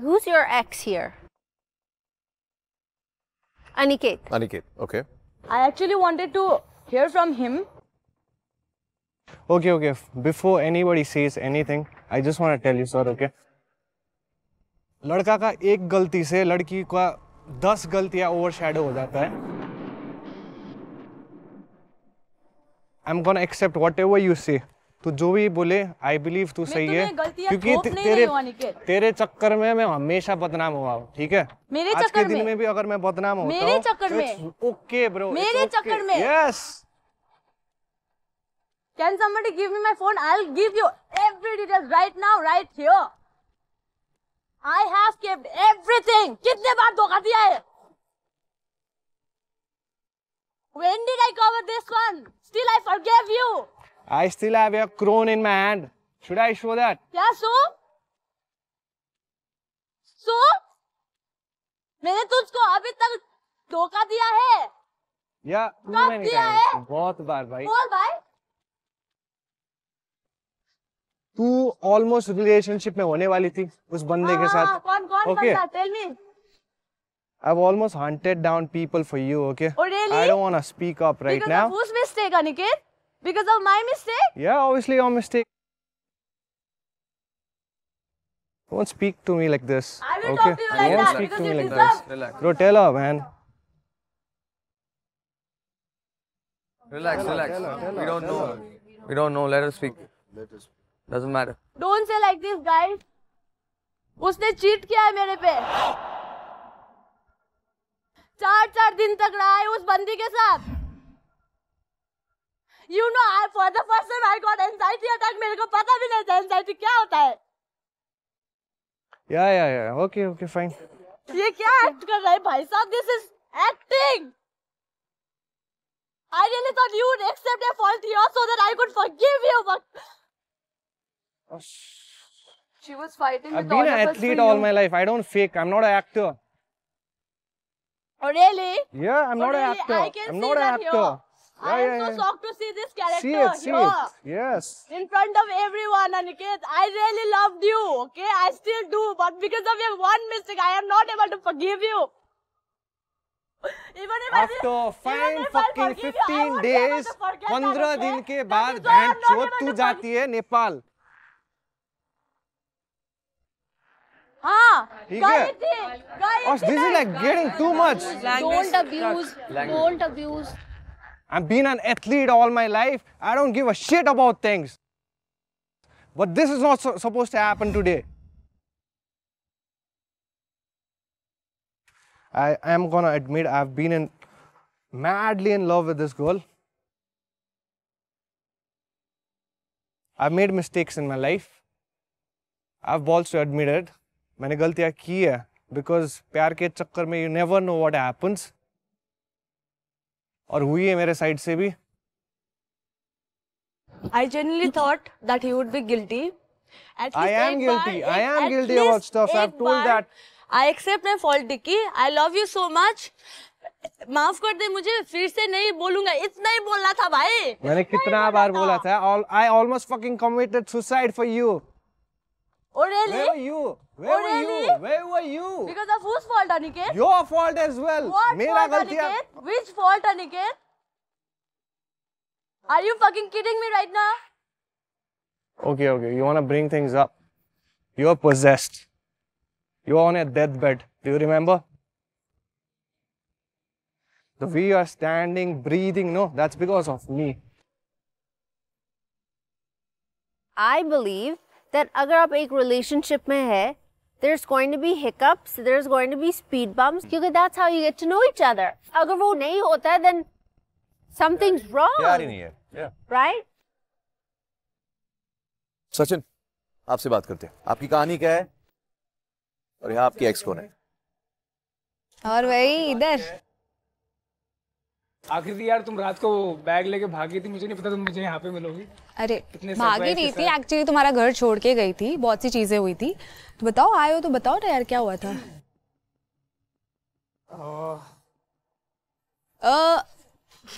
S2: Who's your ex here? Aniket.
S3: Aniket, okay.
S2: I actually wanted to hear from him.
S10: Okay, okay. Before anybody says anything, I just want to tell you, sir, okay? लड़का का एक गलती से लड़की का दस गलतियां ओवरशैडो हो जाता है I am gonna accept whatever you say तू तो जो भी बोले आई बिलीव तू सही है क्योंकि तेरे तेरे चक्कर में मैं हमेशा बदनाम हुआ हूँ ठीक है मेरे आज के दिन में।, में भी अगर मैं बदनाम होता मेरे तो चक्कर में ओके ब्रो मेरे चक्कर में yes
S8: can somebody give me my phone I give you every detail right now right here I have kept everything कितने बार धोखा दिया है When did I cover this one? Still I forgive you.
S10: I still have your crown in my hand. Should I show that?
S8: क्या सो? सो? मैंने तुझको अभी तक धोखा दिया है
S10: या yeah, दिया है बहुत बार भाई और भाई तू ऑलमोस्ट रिलेशनशिप में होने वाली थी उस बंदे हाँ, के साथ कौन कौन okay. बंदा tell me I've almost hunted down people for you, okay? Oh, really? I don't want to speak up right now. Because of
S8: whose mistake, Aniket? Because of my mistake?
S10: Yeah, obviously your mistake. Don't speak to me like this. I will okay? talk to you like Don't that speak to me like deserve. this. Relax. Bro, tell her, man.
S8: Relax, relax. we don't
S10: know. We don't know. Let her speak.
S9: Let her speak. Doesn't matter.
S8: Don't say like this, guys. उसने चीट किया है मेरे पे चार चार दिन तक रहा है उस बंदी के साथ you know I for the first time I got anxiety attack मेरे को पता भी नहीं था एंजाइटी क्या होता है
S10: या या या ओके ओके फाइन
S8: ये क्या एक्ट कर रहा है भाई साहब this is acting I really thought you would accept a fault here so that I could forgive you but
S9: she was fighting. I've been an athlete all my
S10: life. I don't fake. I'm not an actor.
S8: Oh really? Yeah, I'm oh, not really? an actor. I can I'm see not that an actor. Here. Yeah, I am yeah, so shocked to see this character see it, see here. It. Yes. In front of everyone, Aniket. I really loved you, okay? I still do, but because of your one mistake, I am not able to forgive you.
S10: Even if After I fine fucking 15 days, 15 दिन के बाद बहन चोट तू जाती है नेपाल हाँ, ठीक है
S8: और this is like getting too much don't abuse don't abuse
S10: I've been an athlete all my life. I don't give a shit about things. But this is not so supposed to happen today. I am gonna admit I've been in madly in love with this girl. I've made mistakes in my life. I've also admitted, admit it. मैंने गलतियाँ because प्यार के you never know what happens. और हुई है मेरे साइड से भी
S8: I generally thought that he would be guilty. At least I am guilty. Bar, I am guilty about stuff. I've told that. I accept my fault, Dicky. I love you so much. माफ कर दे मुझे फिर से नहीं बोलूंगा इतना ही बोलना था भाई
S10: मैंने कितना बार बोला था I almost fucking committed suicide for you
S8: oh really
S10: you Where oh, were really? you? Where
S11: were you? Because
S8: of whose fault, Aniket? Your
S11: fault as well. What Mera fault, Aniket?
S8: Which fault, Aniket? Are you fucking kidding me right now?
S10: Okay, okay. You want to bring things up. You are possessed. You are on a deathbed. Do you remember? The way you are standing, breathing, no, that's because of me.
S2: I believe that अगर आप एक relationship में है there's going to be hiccups, there's going to be speed bumps, because that's how you get to know each other. If वो नहीं होता है, then something's wrong. प्यार Yeah. Right?
S3: Sachin, आपसे बात talk to you. What's your story? And यहाँ your ex? And है?
S4: और वही
S11: आखिर यार तुम रात को बैग लेके भागी थी मुझे नहीं पता तुम मुझे यहाँ पे मिलोगी
S4: अरे भागी नहीं थी एक्चुअली तुम्हारा घर छोड़ के गई थी बहुत सी चीजें हुई थी तो बताओ आए हो तो बताओ ना यार क्या हुआ था आ,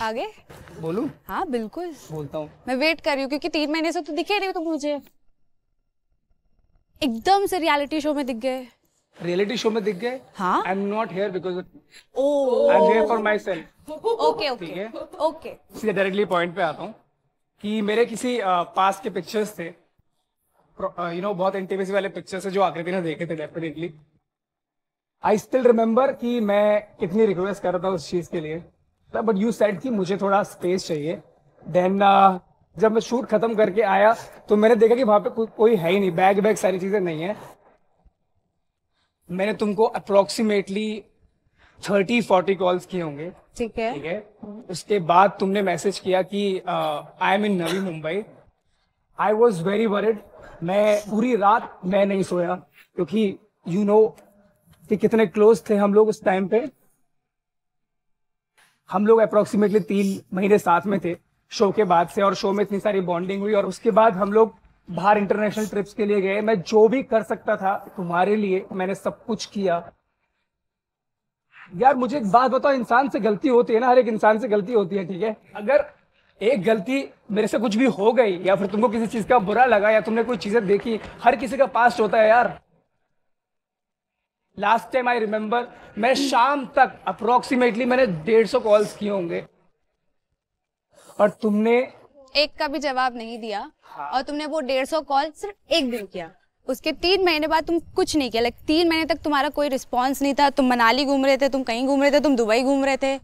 S4: आगे बोलू हाँ बिल्कुल बोलता हूँ मैं वेट कर रही हूँ क्योंकि तीन महीने से तो दिखे नहीं तुम मुझे एकदम से रियलिटी शो में दिख गए
S11: रियलिटी शो में दिख गए हाँ I am not here because I am here for myself okay ठीक है ओके सीधे डायरेक्टली पॉइंट पे आता हूँ कि मेरे किसी पास के पिक्चर्स थे यू नो बहुत इंटीमेसी वाले पिक्चर्स थे जो आकृति ने देखे थे डेफिनेटली आई स्टिल रिमेम्बर कि मैं कितनी रिक्वेस्ट कर रहा था उस चीज़ के लिए बट यू सेड कि मुझे थोड़ा स्पेस चाहिए देन uh, जब मैं शूट खत्म करके आया तो मैंने देखा कि वहां पे को, कोई है ही नहीं बैग बैग सारी चीज़ें नहीं है मैंने तुमको अप्रोक्सीमेटली थर्टी फोर्टी कॉल्स किए होंगे
S4: ठीक है ठीक है
S11: उसके बाद तुमने मैसेज किया कि I am in Navi Mumbai I was very worried मैं पूरी रात मैं नहीं सोया क्योंकि यू नो कि कितने क्लोज थे हम लोग उस टाइम पे हम लोग अप्रोक्सीमेटली तीन महीने साथ में थे शो के बाद से और शो में इतनी सारी बॉन्डिंग हुई और उसके बाद हम लोग बाहर इंटरनेशनल ट्रिप्स के लिए गए मैं जो भी कर सकता था तुम्हारे लिए मैंने सब कुछ किया यार मुझे एक बात बताओ इंसान से गलती होती है ना हर एक इंसान से गलती होती है ठीक है अगर एक गलती मेरे से कुछ भी हो गई या फिर तुमको किसी चीज का बुरा लगा या तुमने कोई चीजें देखी हर किसी का पास्ट होता है यार लास्ट टाइम आई रिमेम्बर मैं शाम तक अप्रोक्सीमेटली मैंने डेढ़ सौ कॉल्स किए होंगे और तुमने
S4: एक का भी जवाब नहीं दिया हाँ। और तुमने वो डेढ़ सौ कॉल सिर्फ एक दिन किया उसके तीन महीने बाद तुम कुछ नहीं किया लाइक तीन महीने तक तुम्हारा कोई रिस्पॉन्स नहीं था तुम मनाली घूम रहे थे तुम कहीं घूम रहे थे तुम दुबई घूम रहे थे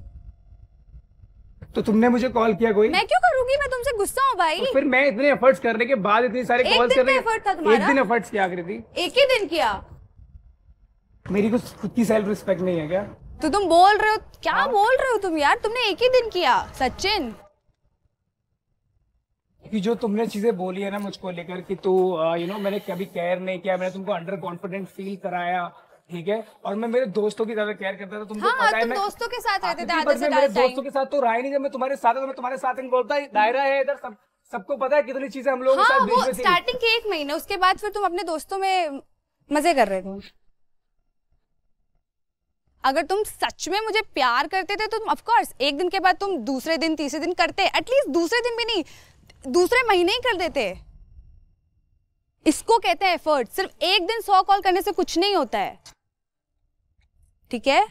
S11: तो तुमने मुझे कॉल किया कोई मैं
S4: क्यों करूंगी मैं तुमसे गुस्सा हूँ भाई तो फिर
S11: मैं इतने एफर्ट्स करने के बाद इतनी सारे कॉल्स करने एफर्ट था तुम्हारा एक दिन एफर्ट्स किया करी थी
S4: एक ही दिन किया
S11: मेरी कुछ खुद की सेल्फ रिस्पेक्ट नहीं है क्या
S4: तो तुम बोल रहे हो क्या बोल रहे हो तुम यार तुमने एक ही दिन किया सचिन
S11: कि जो तुमने चीजें बोली है ना मुझको लेकर कि तू यू नो मैंने कभी केयर नहीं किया मैंने तुमको अंडर कॉन्फिडेंट फील कराया ठीक है और मैं मेरे दोस्तों की ज्यादा केयर करता था तुमको हाँ, पता तुम है मैं दोस्तों के साथ रहते थे आधे से मेरे दोस्तों के साथ तो रहा ही नहीं जब मैं तुम्हारे साथ मैं तुम्हारे साथ बोलता दायरा है इधर सब सबको पता है कितनी चीजें हम लोग हाँ, साथ वो स्टार्टिंग
S4: के एक महीने उसके बाद फिर तुम अपने दोस्तों में मजे कर रहे थे अगर तुम सच में मुझे प्यार करते थे तो ऑफ कोर्स एक दिन के बाद तुम दूसरे दिन तीसरे दिन करते एटलीस्ट दूसरे दिन भी नहीं दूसरे महीने ही कर देते इसको कहते हैं एफर्ट सिर्फ एक दिन सौ कॉल करने से कुछ नहीं होता है ठीक है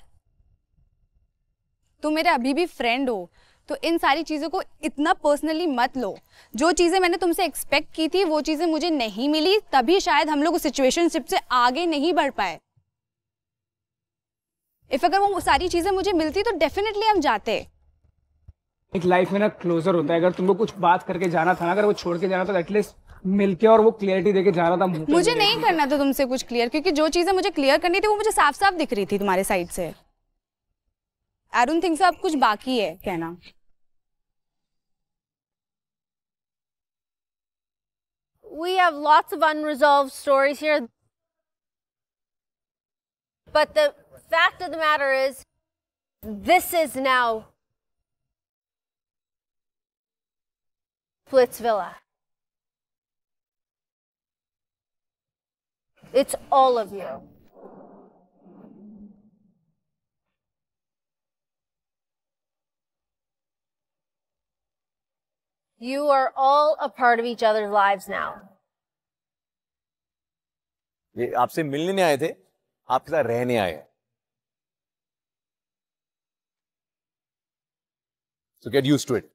S4: तुम मेरे अभी भी फ्रेंड हो तो इन सारी चीज़ों को इतना पर्सनली मत लो जो चीज़ें मैंने तुमसे एक्सपेक्ट की थी वो चीज़ें मुझे नहीं मिली तभी शायद हम लोग उस सिचुएशनशिप से आगे नहीं बढ़ पाए इफ़ अगर वो सारी चीज़ें मुझे मिलती तो डेफिनेटली हम जाते
S11: एक लाइफ में ना क्लोजर होता है अगर तुमको कुछ बात करके जाना था ना अगर वो छोड़ के जाना था एटलीस्ट तो मिलके और वो क्लियरिटी देके जाना था मुझे, मुझे नहीं करना
S4: था तुमसे कुछ क्लियर क्योंकि जो चीजें मुझे क्लियर करनी थी वो मुझे साफ साफ दिख रही थी तुम्हारे साइड से आई डोंट थिंक सो अब कुछ बाकी है
S2: कहना We have lots of unresolved stories here. But the fact of the matter is, this is now villa. It's all of you. You are all a part of each other's lives now.
S3: ये आपसे मिलने नहीं आए थे आपके साथ रहने आए हैं So get used to it.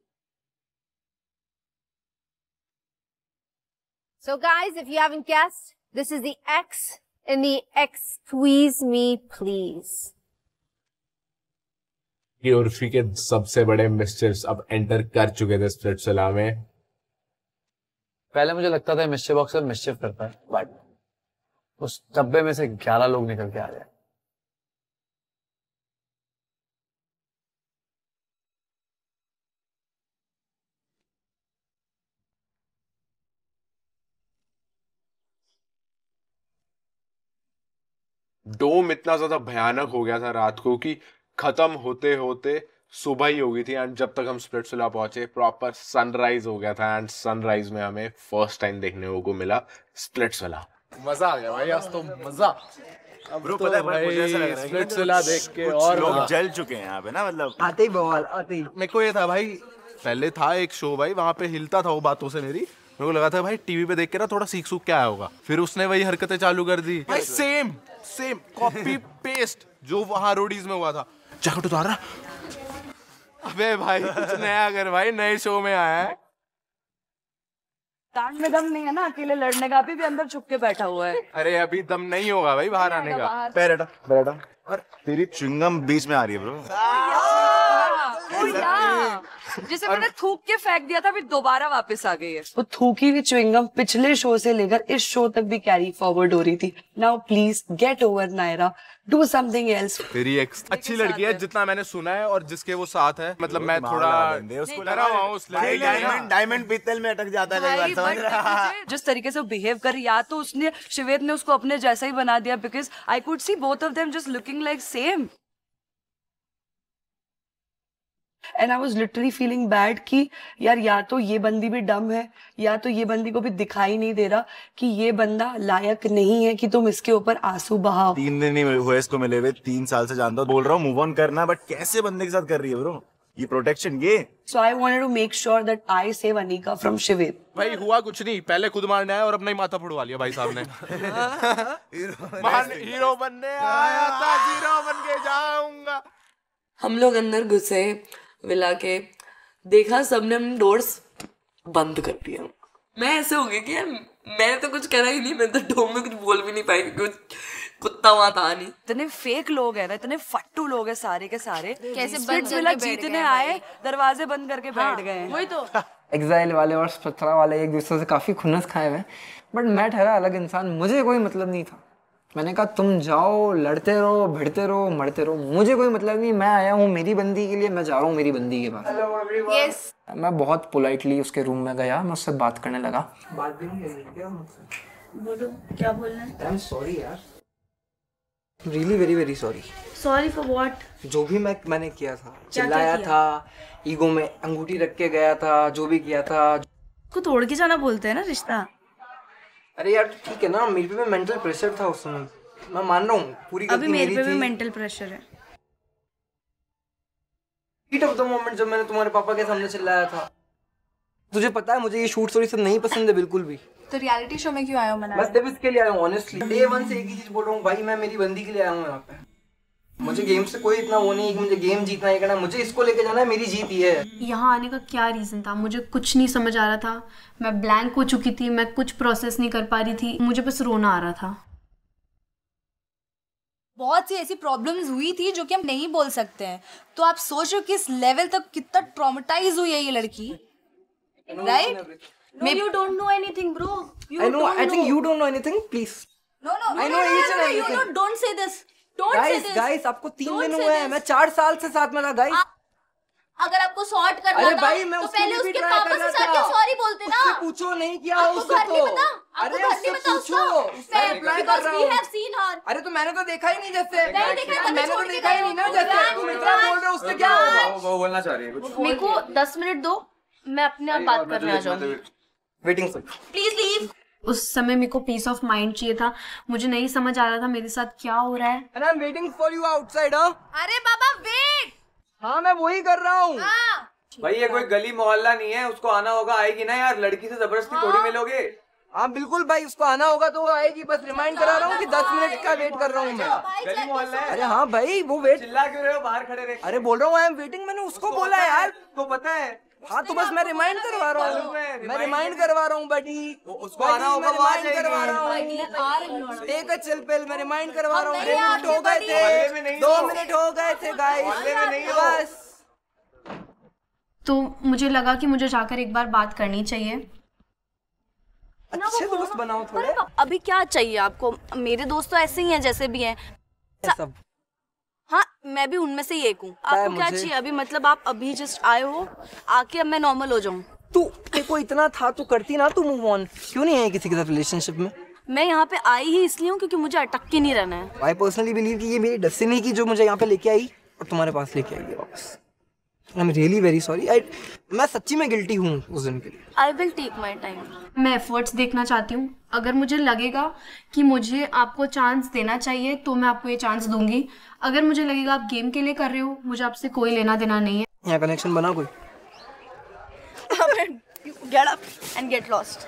S2: So guys, if you haven't guessed, this is the X in the squeeze me please.
S3: की उर्फी के सबसे
S14: बड़े मिस्टिप्स अब एंटर कर चुके थे स्प्लिटसला में
S2: पहले मुझे
S7: लगता था मिस्टिप अक्सर मिस्टिप करता है बट उस डब्बे में से ग्यारह लोग निकल के आ जाए
S14: डोम इतना ज़्यादा भयानक हो गया था रात को कि ख़त्म होते होते सुबह ही हो गई थी एंड जब तक हम सुला पहुंचे प्रॉपर सनराइज हो गया था एंड सनराइज में हमें फर्स्ट टाइम देखने को मिला स्प्लिटसुला
S11: मजा आ गया भाई आज तो मजा अब तो
S1: पता है मुझे ऐसा
S14: लग रहा है स्प्लिटसुला देख के और लोग जल चुके हैं यहाँ पे ना मतलब आते ही बवाल आते ही मेरे को ये था भाई पहले था एक शो भाई वहां पे हिलता था वो बातों से मेरी मेरे को लगा था भाई टीवी पे देख के ना थोड़ा सीख सूख क्या होगा फिर उसने वही हरकतें चालू कर दी भाई सेम सेम कॉपी पेस्ट जो वहां रोडीज में हुआ था जैकेट उतार तो रहा अबे भाई कुछ नया कर भाई नए शो में आया है
S9: कान में दम नहीं है ना अकेले लड़ने का अभी भी अंदर छुप के बैठा हुआ है
S14: अरे अभी दम नहीं होगा भाई बाहर आने का बैठा बैठा और तेरी चुंगम बीच में आ रही है ब्रो
S9: जिसे मैंने थूक के फेंक दिया था फिर दोबारा वापस आ गई है वो थूकी हुई चुविंगम पिछले शो से लेकर इस शो तक भी कैरी फॉरवर्ड हो रही थी now please get over Naira do something else
S1: तेरी
S7: एक्स अच्छी लड़की है जितना मैंने सुना है और जिसके वो साथ है मतलब
S5: मैं
S1: थोड़ा उसको डरा हुआ उस डायमंड
S9: डायमंड पीतल में अटक जाता है कई बार जिस तरीके से बिहेव कर या तो उसने शिवेद ने उसको अपने जैसा ही बना दिया because I could see both of them just looking like same and I was literally feeling bad कि यार या तो ये बंदी भी डम है या तो ये बंदी को भी दिखाई नहीं दे रहा कि ये बंदा लायक नहीं है कि तुम इसके ऊपर आंसू बहाओ
S10: तीन दिन नहीं
S14: हुए इसको मिले हुए तीन साल से जानता हूँ बोल रहा हूँ मूव ऑन करना बट कैसे बंदे के साथ कर रही है ब्रो ये प्रोटेक्शन ये
S9: so I wanted to make sure that I save Anika from Shivir भाई हुआ
S11: कुछ नहीं पहले
S14: खुद मारने आया और अपना ही माथा फुड़वा लिया भाई साहब ने हीरो
S9: बनने आया था हीरो बन के जाऊंगा हम लोग अंदर घुसे मिला के देखा सबने हम डोर्स बंद कर दिया मैं ऐसे हो गया कि मैं तो कुछ करा ही नहीं मैं तो डोम में कुछ बोल भी नहीं पाई कुछ कुत्ता वहां था नहीं इतने फेक लोग हैं ना इतने फट्टू लोग हैं सारे के सारे कैसे बंद जीतने आए दरवाजे बंद करके बैठ हाँ, गए वही तो
S13: एग्जाइल वाले और सत्रह वाले एक दूसरे से काफी खुनस खाए हुए बट मैं ठहरा अलग इंसान मुझे कोई मतलब नहीं था मैंने कहा तुम जाओ लड़ते रहो भिड़ते रहो मरते रहो मुझे कोई मतलब नहीं मैं आया हूँ मेरी बंदी के लिए मैं जा रहा हूँ मेरी बंदी के पास yes. मैं बहुत पोलाइटली उसके रूम में गया मैं उससे बात करने लगा बात भी
S8: नहीं क्या क्या बोलना है
S13: सॉरी यार really very very sorry
S8: sorry for
S13: जो भी मैं मैंने किया था चिल्लाया था ईगो में अंगूठी रख के गया था जो भी किया था
S8: को तोड़ के जाना बोलते हैं ना रिश्ता
S13: अरे यार ठीक है ना मेरे पे मेंटल प्रेशर था उस समय मैं मान रहा हूँ पूरी अभी मेरे पे भी मेंटल प्रेशर है हीट ऑफ द मोमेंट जब मैंने तुम्हारे पापा के सामने चिल्लाया था तुझे पता है मुझे ये शूट स्टोरी सब नहीं पसंद है बिल्कुल भी
S4: तो रियलिटी शो में क्यों आया हो मनाली मैं
S13: सिर्फ इसके लिए आया हूँ ऑनेस्टली डे वन से एक ही चीज बोल रहा हूँ भाई मैं मेरी बंदी के लिए आया हूँ यहाँ पे मुझे गेम से कोई इतना वो नहीं कि मुझे गेम जीतना है करना मुझे इसको लेके जाना है मेरी जीत
S4: ही है यहाँ आने का क्या रीज़न था मुझे कुछ नहीं समझ आ रहा था मैं ब्लैंक हो चुकी थी मैं कुछ प्रोसेस नहीं कर पा रही थी मुझे बस रोना आ रहा था बहुत सी ऐसी प्रॉब्लम्स हुई थी जो कि हम नहीं बोल सकते हैं तो आप सोचो किस लेवल तक कितना ट्रॉमेटाइज हुई है ये लड़की right
S8: may you don't know anything bro I know I think you don't know anything please no no I know anything don't say this guys guys आपको तीन दिन हुए हैं
S13: मैं चार साल से साथ में था गाइस
S8: अगर आपको सॉर्ट करना अरे भाई मैं तो पहले उसके पापा से साथ क्यों सॉरी बोलते ना उससे पूछो नहीं किया उसको
S13: तो अरे उससे पूछो मैं रिप्लाई कर रहा हूं अरे तो मैंने तो देखा ही नहीं
S8: जैसे मैंने तो देखा ही नहीं ना जैसे तुम इतना बोल रहे हो उससे क्या होगा
S1: वो बोलना चाह रही है
S7: कुछ
S8: मेरे को
S4: 10 मिनट दो मैं अपने आप बात करने आ तो- तो जाऊंगी वेटिंग सर प्लीज लीव उस समय मेरे को पीस ऑफ माइंड चाहिए था मुझे नहीं समझ आ रहा था मेरे साथ क्या हो रहा है and I am waiting for you outside अरे बाबा वेट हाँ मैं वही कर रहा हूँ
S13: हाँ।
S11: भाई ये कोई गली मोहल्ला नहीं है उसको आना होगा आएगी ना यार लड़की से जबरदस्ती थोड़ी हाँ। मिलोगे
S13: हाँ बिल्कुल भाई उसको आना होगा तो आएगी बस रिमाइंड करा रहा हूँ कि दस मिनट का वेट कर रहा हूँ मैं अच्छा, गली मोहल्ला अरे हाँ भाई वो वेट चिल्ला
S11: क्यों रहे हो बाहर खड़े रहे
S13: अरे बोल रहा हूँ आई एम वेटिंग मैंने उसको बोला यार तो पता है हाँ तो बस मैं रिमाइंड करवा रहा हूँ मैं रिमाइंड करवा रहा हूँ बडी उसको आना होगा रिमाइंड करवा रहा हूँ टेक अ चिल मैं रिमाइंड करवा रहा हूँ मिनट तो- हो गए थे दो मिनट हो गए थे गाइस बस
S4: तो मुझे लगा कि मुझे जाकर एक बार बात करनी चाहिए
S8: अच्छे दोस्त बनाओ थोड़े
S4: अभी क्या चाहिए आपको मेरे दोस्त तो ऐसे ही हैं जैसे भी हैं सब
S8: हाँ मैं भी उनमें से ही एक हूँ आपको क्या चाहिए अभी मतलब आप अभी जस्ट आए हो आके अब मैं नॉर्मल हो जाऊँ
S13: तू देखो इतना था तो करती ना तू मूव ऑन क्यों नहीं है किसी के साथ रिलेशनशिप में
S8: मैं यहाँ पे आई ही इसलिए हूँ क्योंकि मुझे अटक के नहीं रहना है
S13: आई पर्सनली बिलीव कि ये मेरी डेस्टिनी की जो मुझे यहाँ पे लेके आई और तुम्हारे पास लेके आई वापस I am really very sorry मैं सच्ची में गिल्टी हूँ उस दिन के लिए
S4: I will take my time मैं एफर्ट्स देखना चाहती हूँ अगर मुझे लगेगा कि मुझे आपको चांस देना चाहिए तो मैं आपको ये चांस दूंगी अगर मुझे लगेगा आप गेम के लिए कर रहे हो मुझे आपसे कोई लेना देना नहीं है
S13: यहाँ कनेक्शन बना कोई
S9: get up and get lost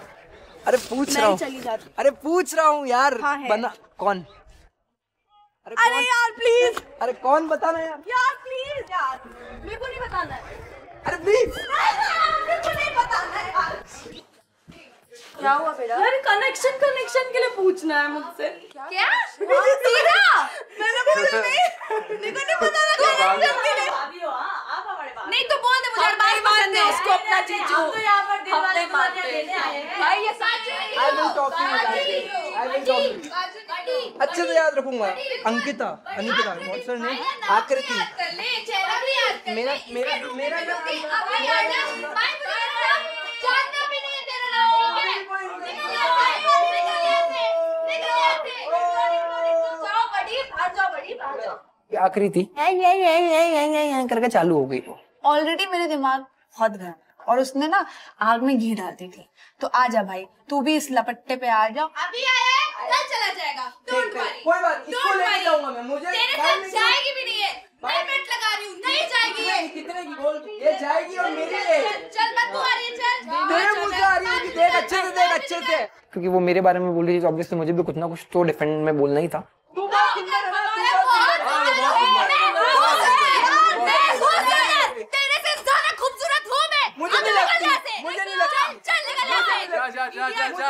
S9: अरे पूछ रहा हूँ अरे पूछ रहा हूँ यार हाँ बना कौन अरे,
S8: अरे यार
S13: प्लीज अरे कौन बताना यार
S8: यार प्लीज यार मेरे को नहीं बताना है अरे प्लीज मेरे को नहीं बताना है यार क्या हुआ बेटा यार कनेक्शन कनेक्शन के लिए पूछना है मुझसे क्या सीधा मैंने बोला नहीं निको नहीं पता था कनेक्शन के लिए नहीं हाँ, तो बोल दे मुझे हर बार मानते उसको अपना जीजू हम तो यहां पर वाले बात लेने आए हैं भाई ये सच
S2: I will talk to you I will talking अच्छे से याद रखूंगा Ankita
S13: Anita what's her name
S4: Aakriti मेरा मेरा मेरा
S2: नाम
S13: आखिरी करके चालू हो गई वो
S4: ऑलरेडी मेरे दिमाग बहुत गर्म और उसने ना आग में घी डाल दी थी तो आ जा भाई तू भी इस लपट्टे पे आ जाओ अभी आया कल चला जाएगा कोई
S2: बात इसको लेके जाऊंगा मैं
S4: मुझे तेरे साथ जाएगी भी नहीं है नहीं लगा रही हूँ नहीं जाएगी कितने की बोल
S8: ये जाएगी और चल
S4: मत तू आ रही आ रही कि देख
S8: अच्छे से देख अच्छे से
S13: क्योंकि वो मेरे बारे में बोल रही थी ऑब्वियसली तो मुझे भी कुछ ना कुछ तो डिफेंड में बोलना ही था
S8: तू बात है
S4: जा जा जा जा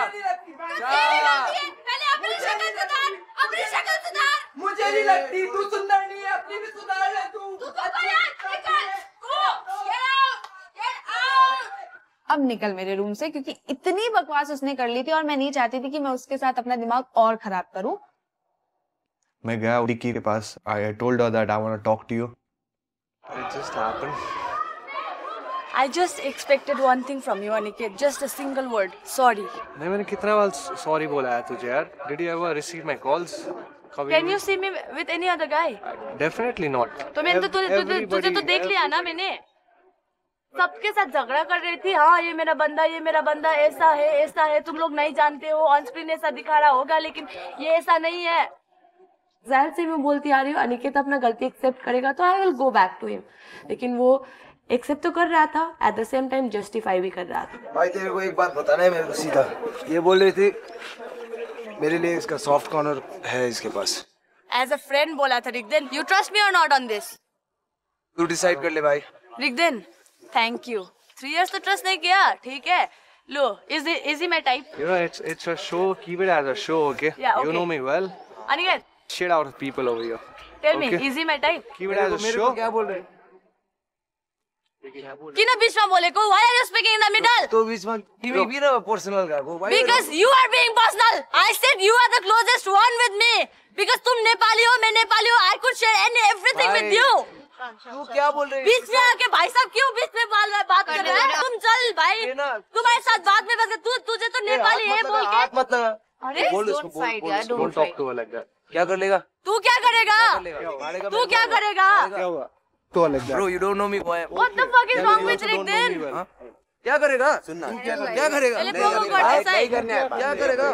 S4: अब निकल मेरे रूम से क्योंकि इतनी बकवास उसने कर ली थी और मैं नहीं चाहती थी कि मैं उसके साथ अपना दिमाग और खराब करूं
S10: मैं गया रिकी के पास I told her that I want to talk to you it just happened
S8: I just expected one thing from you Aniket just a single word sorry नहीं
S10: मैंने कितना बार सॉरी बोला है तुझे यार did you ever receive my calls can you see
S8: me with any other guy
S10: definitely not तो मैंने तो तुझे तुझे तो देख लिया ना
S8: मैंने सबके साथ झगड़ा कर रही थी हाँ ये मेरा बंदा ये मेरा बंदा ऐसा है ऐसा है तुम लोग नहीं जानते हो ऑन स्क्रीन ऐसा दिखा रहा होगा लेकिन ये ऐसा नहीं है जाहिर से मैं बोलती आ रही हूँ अनिकेत अपना गलती एक्सेप्ट करेगा तो I will go back to him लेकिन वो एक्सेप्ट तो कर रहा था at the same time justify भी कर रहा था
S13: भाई तेरे को एक बात बताना है मेरे को सीधा ये
S11: बोल रही थी मेरे लिए इसका सॉफ्ट कॉर्नर है इसके पास
S4: एज अ फ्रेंड
S8: बोला था रिगदेन यू ट्रस्ट मी और नॉट ऑन दिस
S11: तू डिसाइड कर ले भाई
S8: Rigden thank you three years तो ट्रस्ट नहीं किया ठीक है लो is is he my type
S11: you know
S10: it's it's a show keep it as a show okay you know me well Aniket me out of people over here tell me is
S8: he my type keep it
S10: as a show
S11: क्या बोल रहे हैं
S13: किन
S8: बिचमा बोलेको why are you speaking in the middle
S13: त्यो बिचमा तिमी किन पर्सनल गएको because
S8: you are being personal i said you are the closest one with me because तुम नेपाली हो मैं नेपाली हूं i could share any everything with you
S11: तू क्या बोल रही बीच में
S8: आके भाई साहब क्यों बीच में बाल बात कर रहे हैं तुम चल भाई तुम्हारे साथ बात में बस तू तुझे तो नेपाली है बोल के हाथ मत लगा अरे बोल इसको बोल don't talk
S10: to like that क्या कर लेगा
S8: तू क्या करेगा तू क्या करेगा क्या
S13: हुआ तो अलग bro you don't know me boy what the fuck is wrong with Rick then क्या करेगा सुनना
S7: क्या
S1: करेगा
S13: नहीं करने क्या करेगा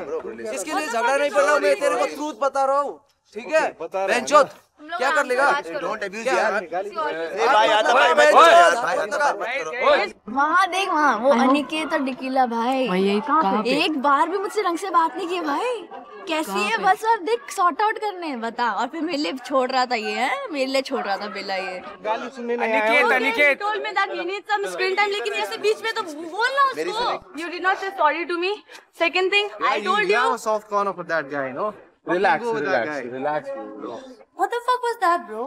S13: इसके लिए झगड़ा नहीं पड़ रहा मैं तेरे को ट्रूथ बता रहा हूँ ठीक है बता
S1: क्या कर लेगा डोंट अब्यूज यार तो ए भाई भाई
S8: वहां देख वहां वो अनिकेत और डिकीला भाई भाई कहां पे एक बार भी मुझसे रंग से बात नहीं की भाई कैसी है बस और देख सॉर्ट आउट करने बता और फिर मेरे लिए छोड़ रहा था ये है मेरे लिए छोड़ रहा था बेला ये गाली सुनने नहीं आया Aniket Aniket that some screen time लेकिन ऐसे बीच में तो उसको you did not say sorry to me second thing I told
S10: you soft corner for that guy no
S8: What the fuck was that, bro?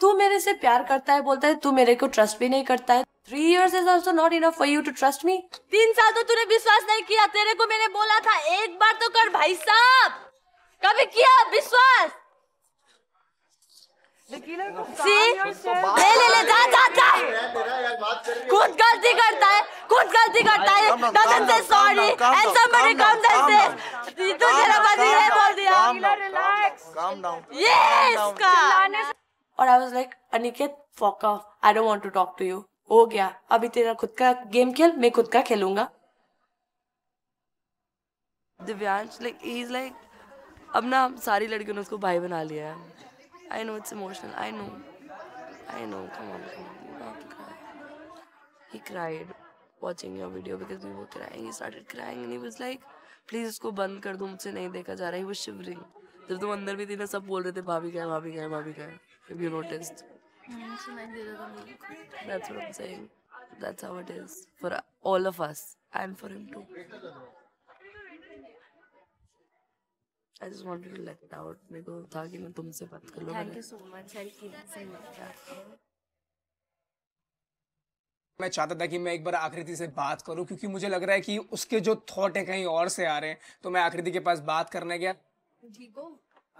S8: तू मेरे से प्यार करता है बोलता है तू मेरे को ट्रस्ट भी नहीं करता है three years is also not enough for you to trust me तीन साल तो तूने विश्वास नहीं किया तेरे को मैंने बोला था एक बार तो कर भाई साहब कभी किया विश्वास
S10: सी ले ले ले जा जा जा
S9: खुद गलती करता है
S8: खुद गलती करता है doesn't say sorry and somebody comes and
S9: say तू तेरा बाजी है बोल दिया रिलैक्स काम डाउन यस
S8: का और I was like Aniket fuck off I don't want to talk to you हो
S9: गया अभी तेरा खुद का गेम खेल मैं खुद का खेलूंगा Divyansh like he is like अब ना सारी लड़कियों ने उसको भाई बना लिया है I know it's emotional. I know. I know. Come on, come on. You don't have to cry. He cried watching your video because we were crying. He started crying and he was like, please इसको बंद kar do, मुझसे nahi dekha ja raha. He was shivering. जब तुम अंदर भी थी ना सब बोल रहे थे भाभी का भाभी का भाभी का if you noticed what I am saying that's how it is for all of us and for him too I just wanted to let out मेरे को था कि मैं तुमसे बात कर
S2: लूं thank you so much help की सही बात
S11: मैं चाहता था कि मैं एक बार आकृति से बात करूं क्योंकि मुझे लग रहा है कि उसके जो थॉट है कहीं और से आ रहे हैं तो मैं आकृति के पास बात करने गया
S2: ठीक हो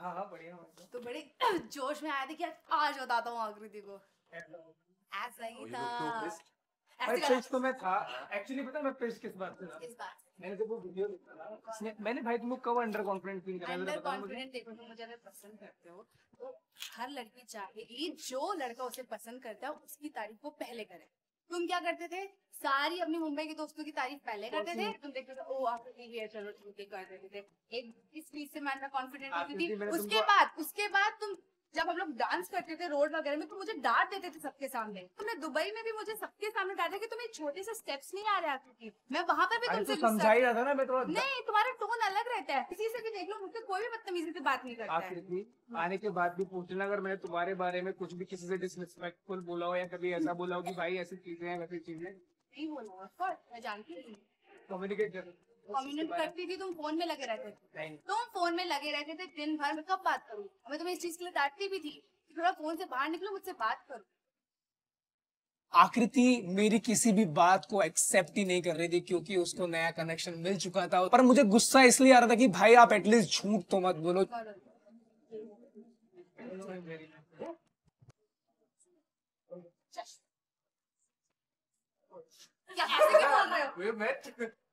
S2: हाँ हाँ बढ़िया तो बड़े
S4: जोश में आया था कि आज बताता हूँ आकृति को
S11: ऐसा
S4: ही था
S11: ऐसे तो मैं था एक्चुअली पता मैं पेश किस बात से था मैंने जब तो वो वीडियो देखा मैंने भाई तुम कब अंडर कॉन्फिडेंट फील करा अंडर कॉन्फिडेंट
S4: देखो तुम मुझे अगर पसंद करते हो तो हर लड़की चाहेगी जो लड़का उसे पसंद करता है उसकी तारीफ वो पहले करे तुम क्या करते थे सारी अपनी मुंबई के दोस्तों की तारीफ पहले करते थे तुम देखते थे ओ आप है चलो ठीक है कर देते थे एक इस चीज से मैं कॉन्फिडेंट होती थी उसके बाद उसके बाद तुम जब हम लोग डांस करते थे रोड वगैरह में तो मुझे डांट देते थे सबके सामने तो दुबई में भी मुझे सबके सामने डांटा कि तुम्हें छोटे से स्टेप्स नहीं आ रहे आते थे मैं वहाँ पर भी तुमसे समझा ही रहा
S11: था ना मैं थोड़ा नहीं
S4: तुम्हारा टोन अलग रहता है किसी से भी देख लो मुझसे कोई भी बदतमीजी से बात नहीं करता
S11: है आने के बाद भी पूछना अगर मैंने तुम्हारे बारे में कुछ भी किसी से डिसरिस्पेक्टफुल बोला हो या कभी ऐसा बोला हो कि भाई ऐसी चीजें हैं वैसी चीजें
S10: नहीं बोला मैं जानती हूँ
S11: कम्युनिकेट कॉम्युनिट करती
S4: थी तुम फोन में लगे रहते थे तुम फोन में लगे रहते थे दिन भर में कब बात करूँ मैं तुम्हें इस चीज के लिए डांटती भी थी थोड़ा फोन से बाहर निकलो मुझसे बात करो
S11: आकृति मेरी किसी भी बात को एक्सेप्ट ही नहीं कर रही थी क्योंकि उसको नया कनेक्शन मिल चुका था पर मुझे गुस्सा इसलिए आ रहा था कि भाई आप एटलीस्ट झूठ तो मत बोलो
S1: क्या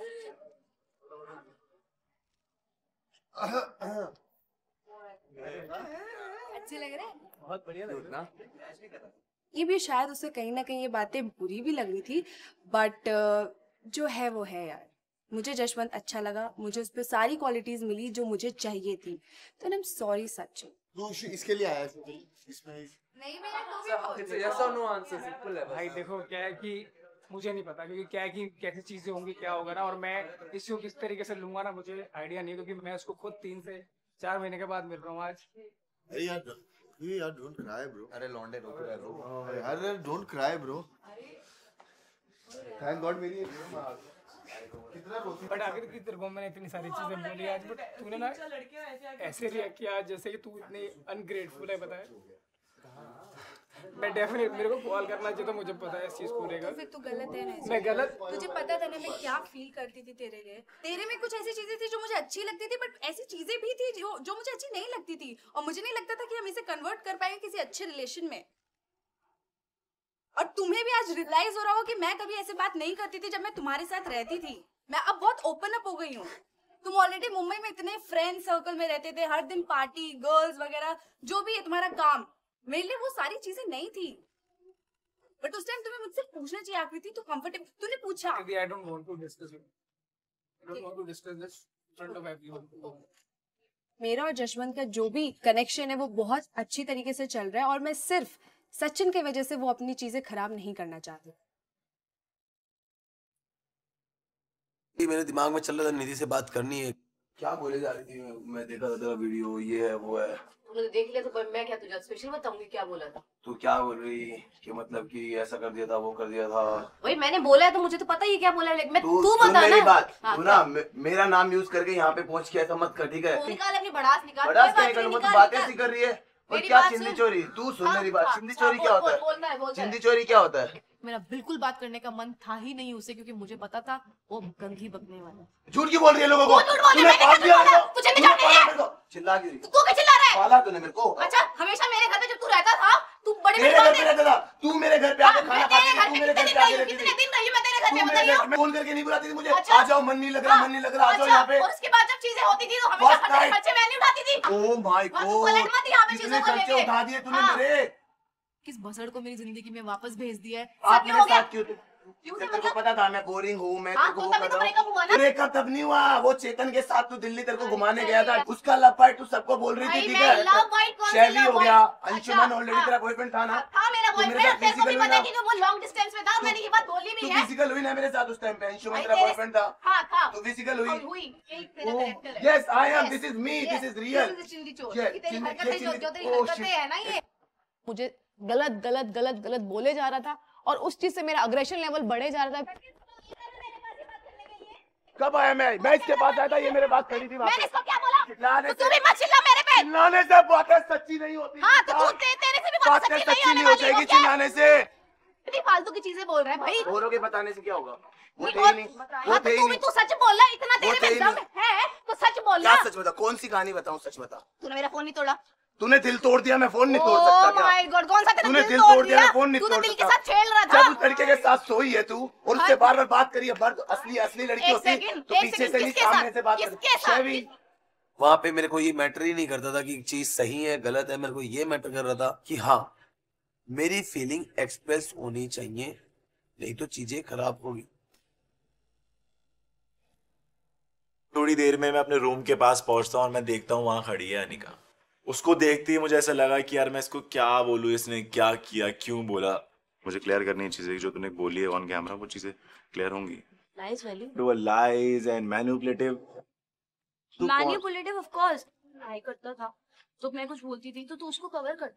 S10: अच्छे
S4: लग रहे
S3: बहुत बढ़िया
S4: ये भी शायद उसे कहीं ना कहीं ये बातें बुरी भी लग रही थी बट uh, जो है वो है यार मुझे जशवंत अच्छा लगा मुझे उस पर सारी क्वालिटीज मिली जो मुझे चाहिए थी तो आई एम सॉरी
S11: सच इसके लिए आया इसमें
S4: नहीं मैं तो भी यस और नो आंसर
S11: सिंपल है भाई देखो क्या है कि मुझे नहीं पता क्योंकि क्या है कि कैसी चीजें होंगी क्या होगा ना और मैं इसको किस तरीके से लूंगा ना मुझे आइडिया नहीं क्योंकि मैं उसको खुद तीन से चार महीने के बाद मिल रहा हूँ आज
S5: डोंट क्राई ब्रो अरे अरे don't cry bro
S1: thank
S11: but आखिर की मैंने इतनी सारी चीजें हाँ, बोली आज बट तूने ना ऐसे रिएक्ट किया जैसे कि तू इतनी अनग्रेटफुल है बताया मैं डेफिनेट मेरे को कॉल करना चाहिए तो मुझे पता है इस चीज को लेकर तो फिर
S4: तू गलत है ना मैं गलत तुझे पता था ना मैं क्या फील करती थी तेरे लिए तेरे में कुछ ऐसी चीजें थी जो मुझे अच्छी लगती थी बट ऐसी चीजें भी थी जो जो मुझे अच्छी नहीं लगती थी और मुझे नहीं लगता था कि हम इसे कन्वर्ट कर पाएंगे किसी अच्छे रिलेशन में और तुम्हें भी आज रियलाइज हो रहा हो कि मैं कभी ऐसे बात नहीं करती थी जब मैं तुम्हारे साथ रहती थी मैं अब बहुत ओपन अप हो गई हूँ तुम ऑलरेडी मुंबई में इतने फ्रेंड सर्कल में रहते थे हर दिन पार्टी गर्ल्स वगैरह जो भी है तुम्हारा काम मेरे लिए वो सारी चीजें नहीं थी बट उस टाइम तुम्हें मुझसे पूछना चाहिए आकृति तो कंफर्टेबल तूने पूछा I don't want to discuss it
S11: don't want to discuss this front of everyone
S4: मेरा और जशवंत का जो भी कनेक्शन है वो बहुत अच्छी तरीके से चल रहा है और मैं सिर्फ सचिन के वजह से वो अपनी चीजें खराब नहीं करना चाहती
S1: मेरे
S3: दिमाग में चल रहा था निधि से बात करनी है क्या बोले जा रही थी मैं देखा था वीडियो ये है वो है
S6: तो देख लिया तो मैं क्या तुझे स्पेशल बताऊंगी क्या बोला था
S3: तू क्या बोल रही कि मतलब कि ऐसा कर दिया था वो कर दिया था
S6: वही मैंने बोला है तो मुझे तो पता ही क्या बोला है मैं तू, तू बता मेरी बात हाँ, ना
S3: मे, मेरा नाम यूज करके यहाँ पे पहुँच के ऐसा मत कर ठीक है निकाल
S6: अपनी बड़ास निकाल बड़ास तो निकाल
S3: बातें ऐसी कर रही है और क्या चिंदी चोरी तू सुन हाँ, मेरी बात हाँ, चिंदी हाँ, चोरी क्या होता
S4: है चिंदी
S3: चोरी क्या होता है
S4: मेरा बिल्कुल बात करने का मन था ही नहीं उसे क्योंकि मुझे पता था वो गंदी बकने वाला
S3: झूठ क्यों बोल रही है लोगों को तूने पाप किया मेरे को तुझे भी जाने दे तो। चिल्ला क्यों रही तू
S8: क्या चिल्ला रहा है
S6: पाला तूने मेरे को अच्छा हमेशा मेरे घर पे जब तू रहता था तू बड़े मेरे घर पे रहता था
S14: तू मेरे घर पे
S3: आके
S6: खाना खाती थी तू मेरे घर पे आके रहती थी करके
S14: नहीं बुलाती थी मुझे अच्छा। आ जाओ मन नहीं लग रहा मन नहीं लग रहा आ जाओ अच्छा, यहाँ पे उसके
S6: बाद जब चीजें होती थी तो हमेशा बच्चे मैं नहीं उठाती थी ओ माय गॉड कितने खर्चे उठा दिए तूने हाँ। मेरे
S4: किस बसड़ को मेरी जिंदगी में वापस भेज
S2: दिया है आपने साथ
S14: क्यों पता था मैं हूँ
S4: हाँ, वो तो
S14: तब नहीं हुआ वो चेतन के साथ तू दिल्ली तेरे को घुमाने गया था उसका लव तू सबको बोल रही थी ठीक है शैली हो गया अच्छा, अंशुमन ऑलरेडी तेरा बॉयफ्रेंड था
S6: ना
S4: मुझे गलत गलत गलत गलत बोले जा रहा था और उस चीज से मेरा अग्रेशन लेवल बढ़े जा रहा था कब आया मैं मैं इसके पास आया था ये मेरे पास खड़ी थी मैंने इसको क्या बोला चिल्लाने तो तू भी मत चिल्ला मेरे पे चिल्लाने से
S6: बातें सच्ची नहीं होती हां तो तू तेरे से भी बातें सच्ची नहीं हो जाएगी चिल्लाने से इतनी फालतू की चीजें बोल रहा है भाई बोलोगे
S14: बताने से क्या होगा
S6: वो थे ही हाँ, तो नहीं तू सच बोल रहा इतना तेरे में दम है तो सच बोल क्या सच
S14: बता कौन सी कहानी बताऊं सच बता
S6: तूने मेरा फोन नहीं तोड़ा
S14: तूने दिल तोड़ दिया मैं फोन नहीं तोड़ oh सकता क्या? माय
S6: गॉड कौन सा तूने दिल तोड़ दिया मैं फोन नहीं तोड़ सकता दिल के साथ खेल रहा था जब लड़के
S14: के साथ सोई है तू और उससे हाँ। बार बार बात करी है तो असली असली
S6: लड़की होती
S11: तो पीछे से नहीं सामने से बात करती
S3: वहाँ पे मेरे को ये मैटर ही नहीं करता था कि चीज सही है गलत है मेरे को ये मैटर कर रहा था कि हाँ मेरी फीलिंग एक्सप्रेस होनी चाहिए नहीं तो चीजें खराब होगी
S14: थोड़ी देर में मैं अपने रूम के पास पहुंचता हूँ और मैं देखता हूँ वहां खड़ी है अनिका उसको देखते ही मुझे ऐसा लगा कि यार मैं इसको क्या बोलूँ इसने क्या किया क्यों बोला मुझे क्लियर करनी है चीजें जो तूने बोली है ऑन कैमरा वो चीजें क्लियर होंगी lies value to lies and manipulative
S8: manipulative of course I करता था तो मैं कुछ बोलती थी तो तू उसको कवर कर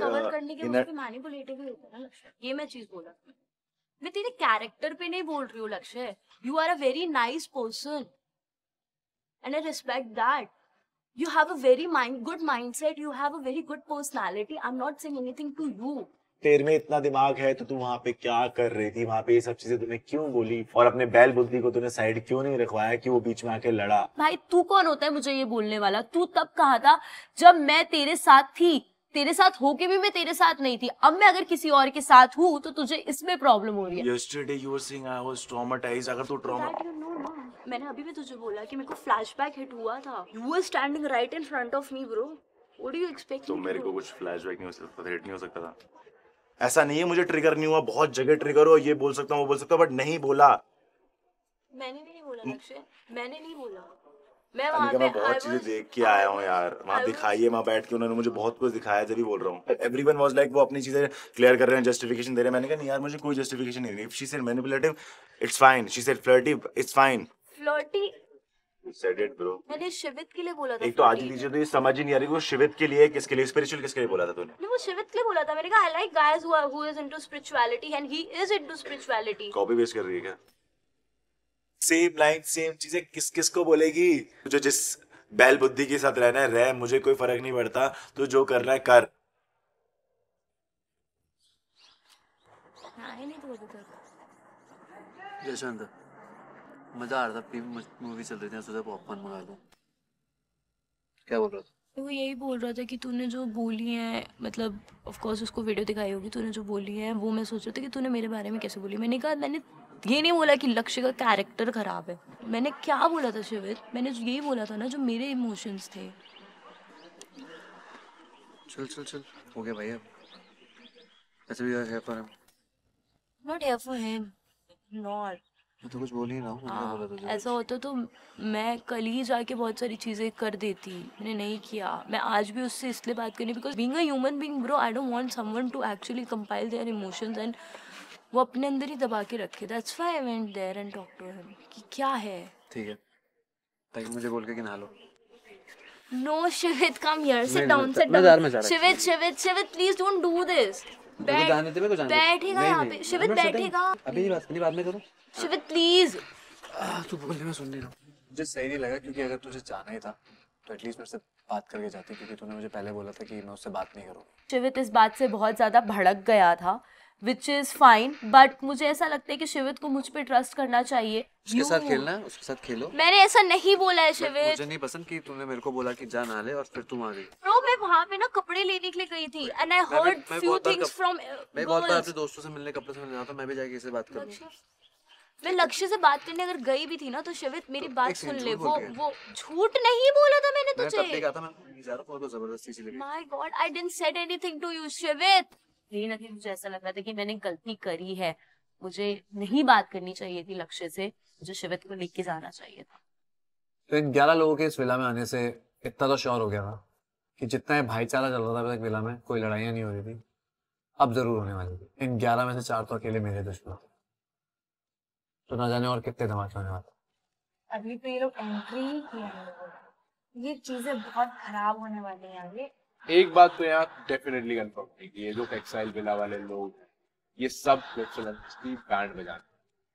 S8: कवर uh, करने के बाद मैनिपुलेटिव ही होता है ना ये मैं चीज बोला मैं तेरे कैरेक्टर पे नहीं बोल रही हूँ Lakshya you are a very nice person and I respect that you have a very mind good mindset you have a very good personality i'm not saying anything to you
S14: तेरे में इतना दिमाग है तो तू वहाँ पे क्या कर रही थी वहाँ पे ये सब चीजें तूने क्यों बोली और अपने बैल बुद्धि को तूने साइड क्यों नहीं रखवाया कि वो बीच में आके लड़ा
S8: भाई तू कौन होता है मुझे ये बोलने वाला तू तब कहा था जब मैं तेरे साथ थी तेरे साथ होके भी मैं तेरे साथ नहीं थी अब मैं अगर किसी और के साथ हूँ तो तुझे इसमें प्रॉब्लम हो रही है
S14: Yesterday you were saying I was traumatized. अगर तू ट्रॉमा
S8: मैंने अभी भी तुझे बोला कि मेरे को फ्लैशबैक हिट हुआ था you are standing right in front of me bro what do you expect तो मेरे को
S14: कुछ फ्लैशबैक नहीं हो सकता था हिट नहीं हो सकता था ऐसा नहीं है मुझे ट्रिगर नहीं हुआ बहुत जगह ट्रिगर हुआ ये बोल सकता हूँ वो बोल सकता हूँ बट नहीं बोला
S8: मैंने भी नहीं बोला लक्ष्य मैंने नहीं बोला मैं वहाँ पे मैं बहुत चीजें देख
S14: के आया हूँ यार वहाँ दिखाई है वहाँ बैठ के उन्होंने मुझे बहुत कुछ दिखाया तभी बोल रहा हूँ एवरी वन वॉज लाइक वो अपनी चीजें क्लियर कर रहे हैं जस्टिफिकेशन दे रहे हैं मैंने कहा नहीं यार मुझे कोई जस्टिफिकेशन नहीं she said manipulative it's fine she said flirtive it's fine floaty said it bro
S8: मैंने शिवित के लिए बोला था एक तो आज ही
S14: तो ये समझ ही नहीं आ रही वो शिवित के लिए किसके लिए स्पिरिचुअल किसके लिए बोला था तूने
S8: नहीं वो शिवित के लिए बोला था मैंने कहा I like guys who are who is into spirituality and he is into spirituality
S14: copy paste कर रही है क्या सेम लाइन सेम चीजें किस किस को बोलेगी जो जिस बैल बुद्धि के साथ रहना है रह मुझे कोई फर्क नहीं पड़ता तो जो करना है कर
S8: हाँ, तो
S14: जयशांता मजा आ रहा
S7: था मूवी चल रही थी सोचा पॉपकॉर्न मंगा लूं क्या बोल रहा था
S8: तो वो यही बोल रहा था कि तूने जो बोली है मतलब ऑफ कोर्स उसको वीडियो दिखाई होगी तूने जो बोली है वो मैं सोच रहा था कि तूने मेरे बारे में कैसे बोली मैंने कहा मैंने ये नहीं बोला कि लक्ष्य का कैरेक्टर खराब है मैंने क्या बोला था शिविर मैंने यही बोला था ना जो मेरे इमोशंस थे
S7: चल चल चल हो गया भाई अब ऐसे अच्छा, भी are here for
S8: not here for him not
S7: मैं तो कुछ बोल ही रहा हूँ बोला
S8: तुझे हाँ, ऐसा होता तो मैं कल ही जाके बहुत सारी चीज़ें कर देती मैंने नहीं किया मैं आज भी उससे इसलिए बात करनी because being a human being bro I don't want someone to actually compile their emotions and वो अपने अंदर ही दबा के रखे that's why I went there and talk to him कि क्या है
S7: ठीक है ताकि मुझे बोल के कि नहा लो
S8: no Shivit come here sit down sit down Shivit Shivit Shivit please don't do this जाने मेरे को जाने बैठेगा यहां पे शिवित बैठेगा अभी
S7: बात नहीं बाद में करो
S8: शिवित प्लीज
S7: तू बोल मैं सुन रहा मुझे सही नहीं लगा क्योंकि अगर तुझे जाना ही था तो एटलीस्ट मेरे से बात करके जाती क्योंकि तूने मुझे पहले बोला था कि मैं उससे बात नहीं करूंगा
S8: शिवित इस बात से बहुत ज्यादा भड़क गया था विच इज फाइन बट मुझे ऐसा लगता है कि शिवित को मुझ पे ट्रस्ट करना चाहिए उसके साथ खेलना उसके साथ खेलो मैंने ऐसा नहीं बोला है शिविर मुझे
S7: नहीं पसंद कि तूने मेरे को बोला कि जा नाले और फिर तुम आ गई
S8: ब्रो मैं वहां पे ना कपड़े लेने के लिए गई थी and I heard few things from मैं बहुत बार अपने
S7: दोस्तों से मिलने कपड़े से मिलने जाता मैं भी जाके इससे बात करूंगी
S8: मैं लक्ष्य से बात करने अगर गई भी थी ना तो शिवित मेरी तो बात सुन ले वो वो झूठ नहीं बोला था मैंने तुझे मैं तब देखा था
S7: मैं जा बहुत जबरदस्ती
S8: से my god I didn't said anything to you Shivit इसलिए ना कि मुझे ऐसा लग रहा था कि मैंने गलती करी है मुझे नहीं बात करनी चाहिए थी लक्ष्य से मुझे शिवित को लेके जाना चाहिए था
S7: तो इन ग्यारह लोगों के इस विला में आने से इतना तो श्योर हो गया था कि जितना भाईचारा चल रहा था विला में कोई लड़ाइयाँ नहीं हो रही थी अब जरूर होने वाली थी इन ग्यारह में से चार तो अकेले मेरे दुश्मन तो ना जाने और कितने धमाके होने वाले
S4: अभी तो ये लोग एंट्री ही ये चीजें बहुत खराब होने वाली हैं आगे
S3: एक बात तो यहाँ डेफिनेटली कंफर्म है कि ये जो टेक्सटाइल बिला वाले लोग ये सब फ्लेक्सल बैंड बजाते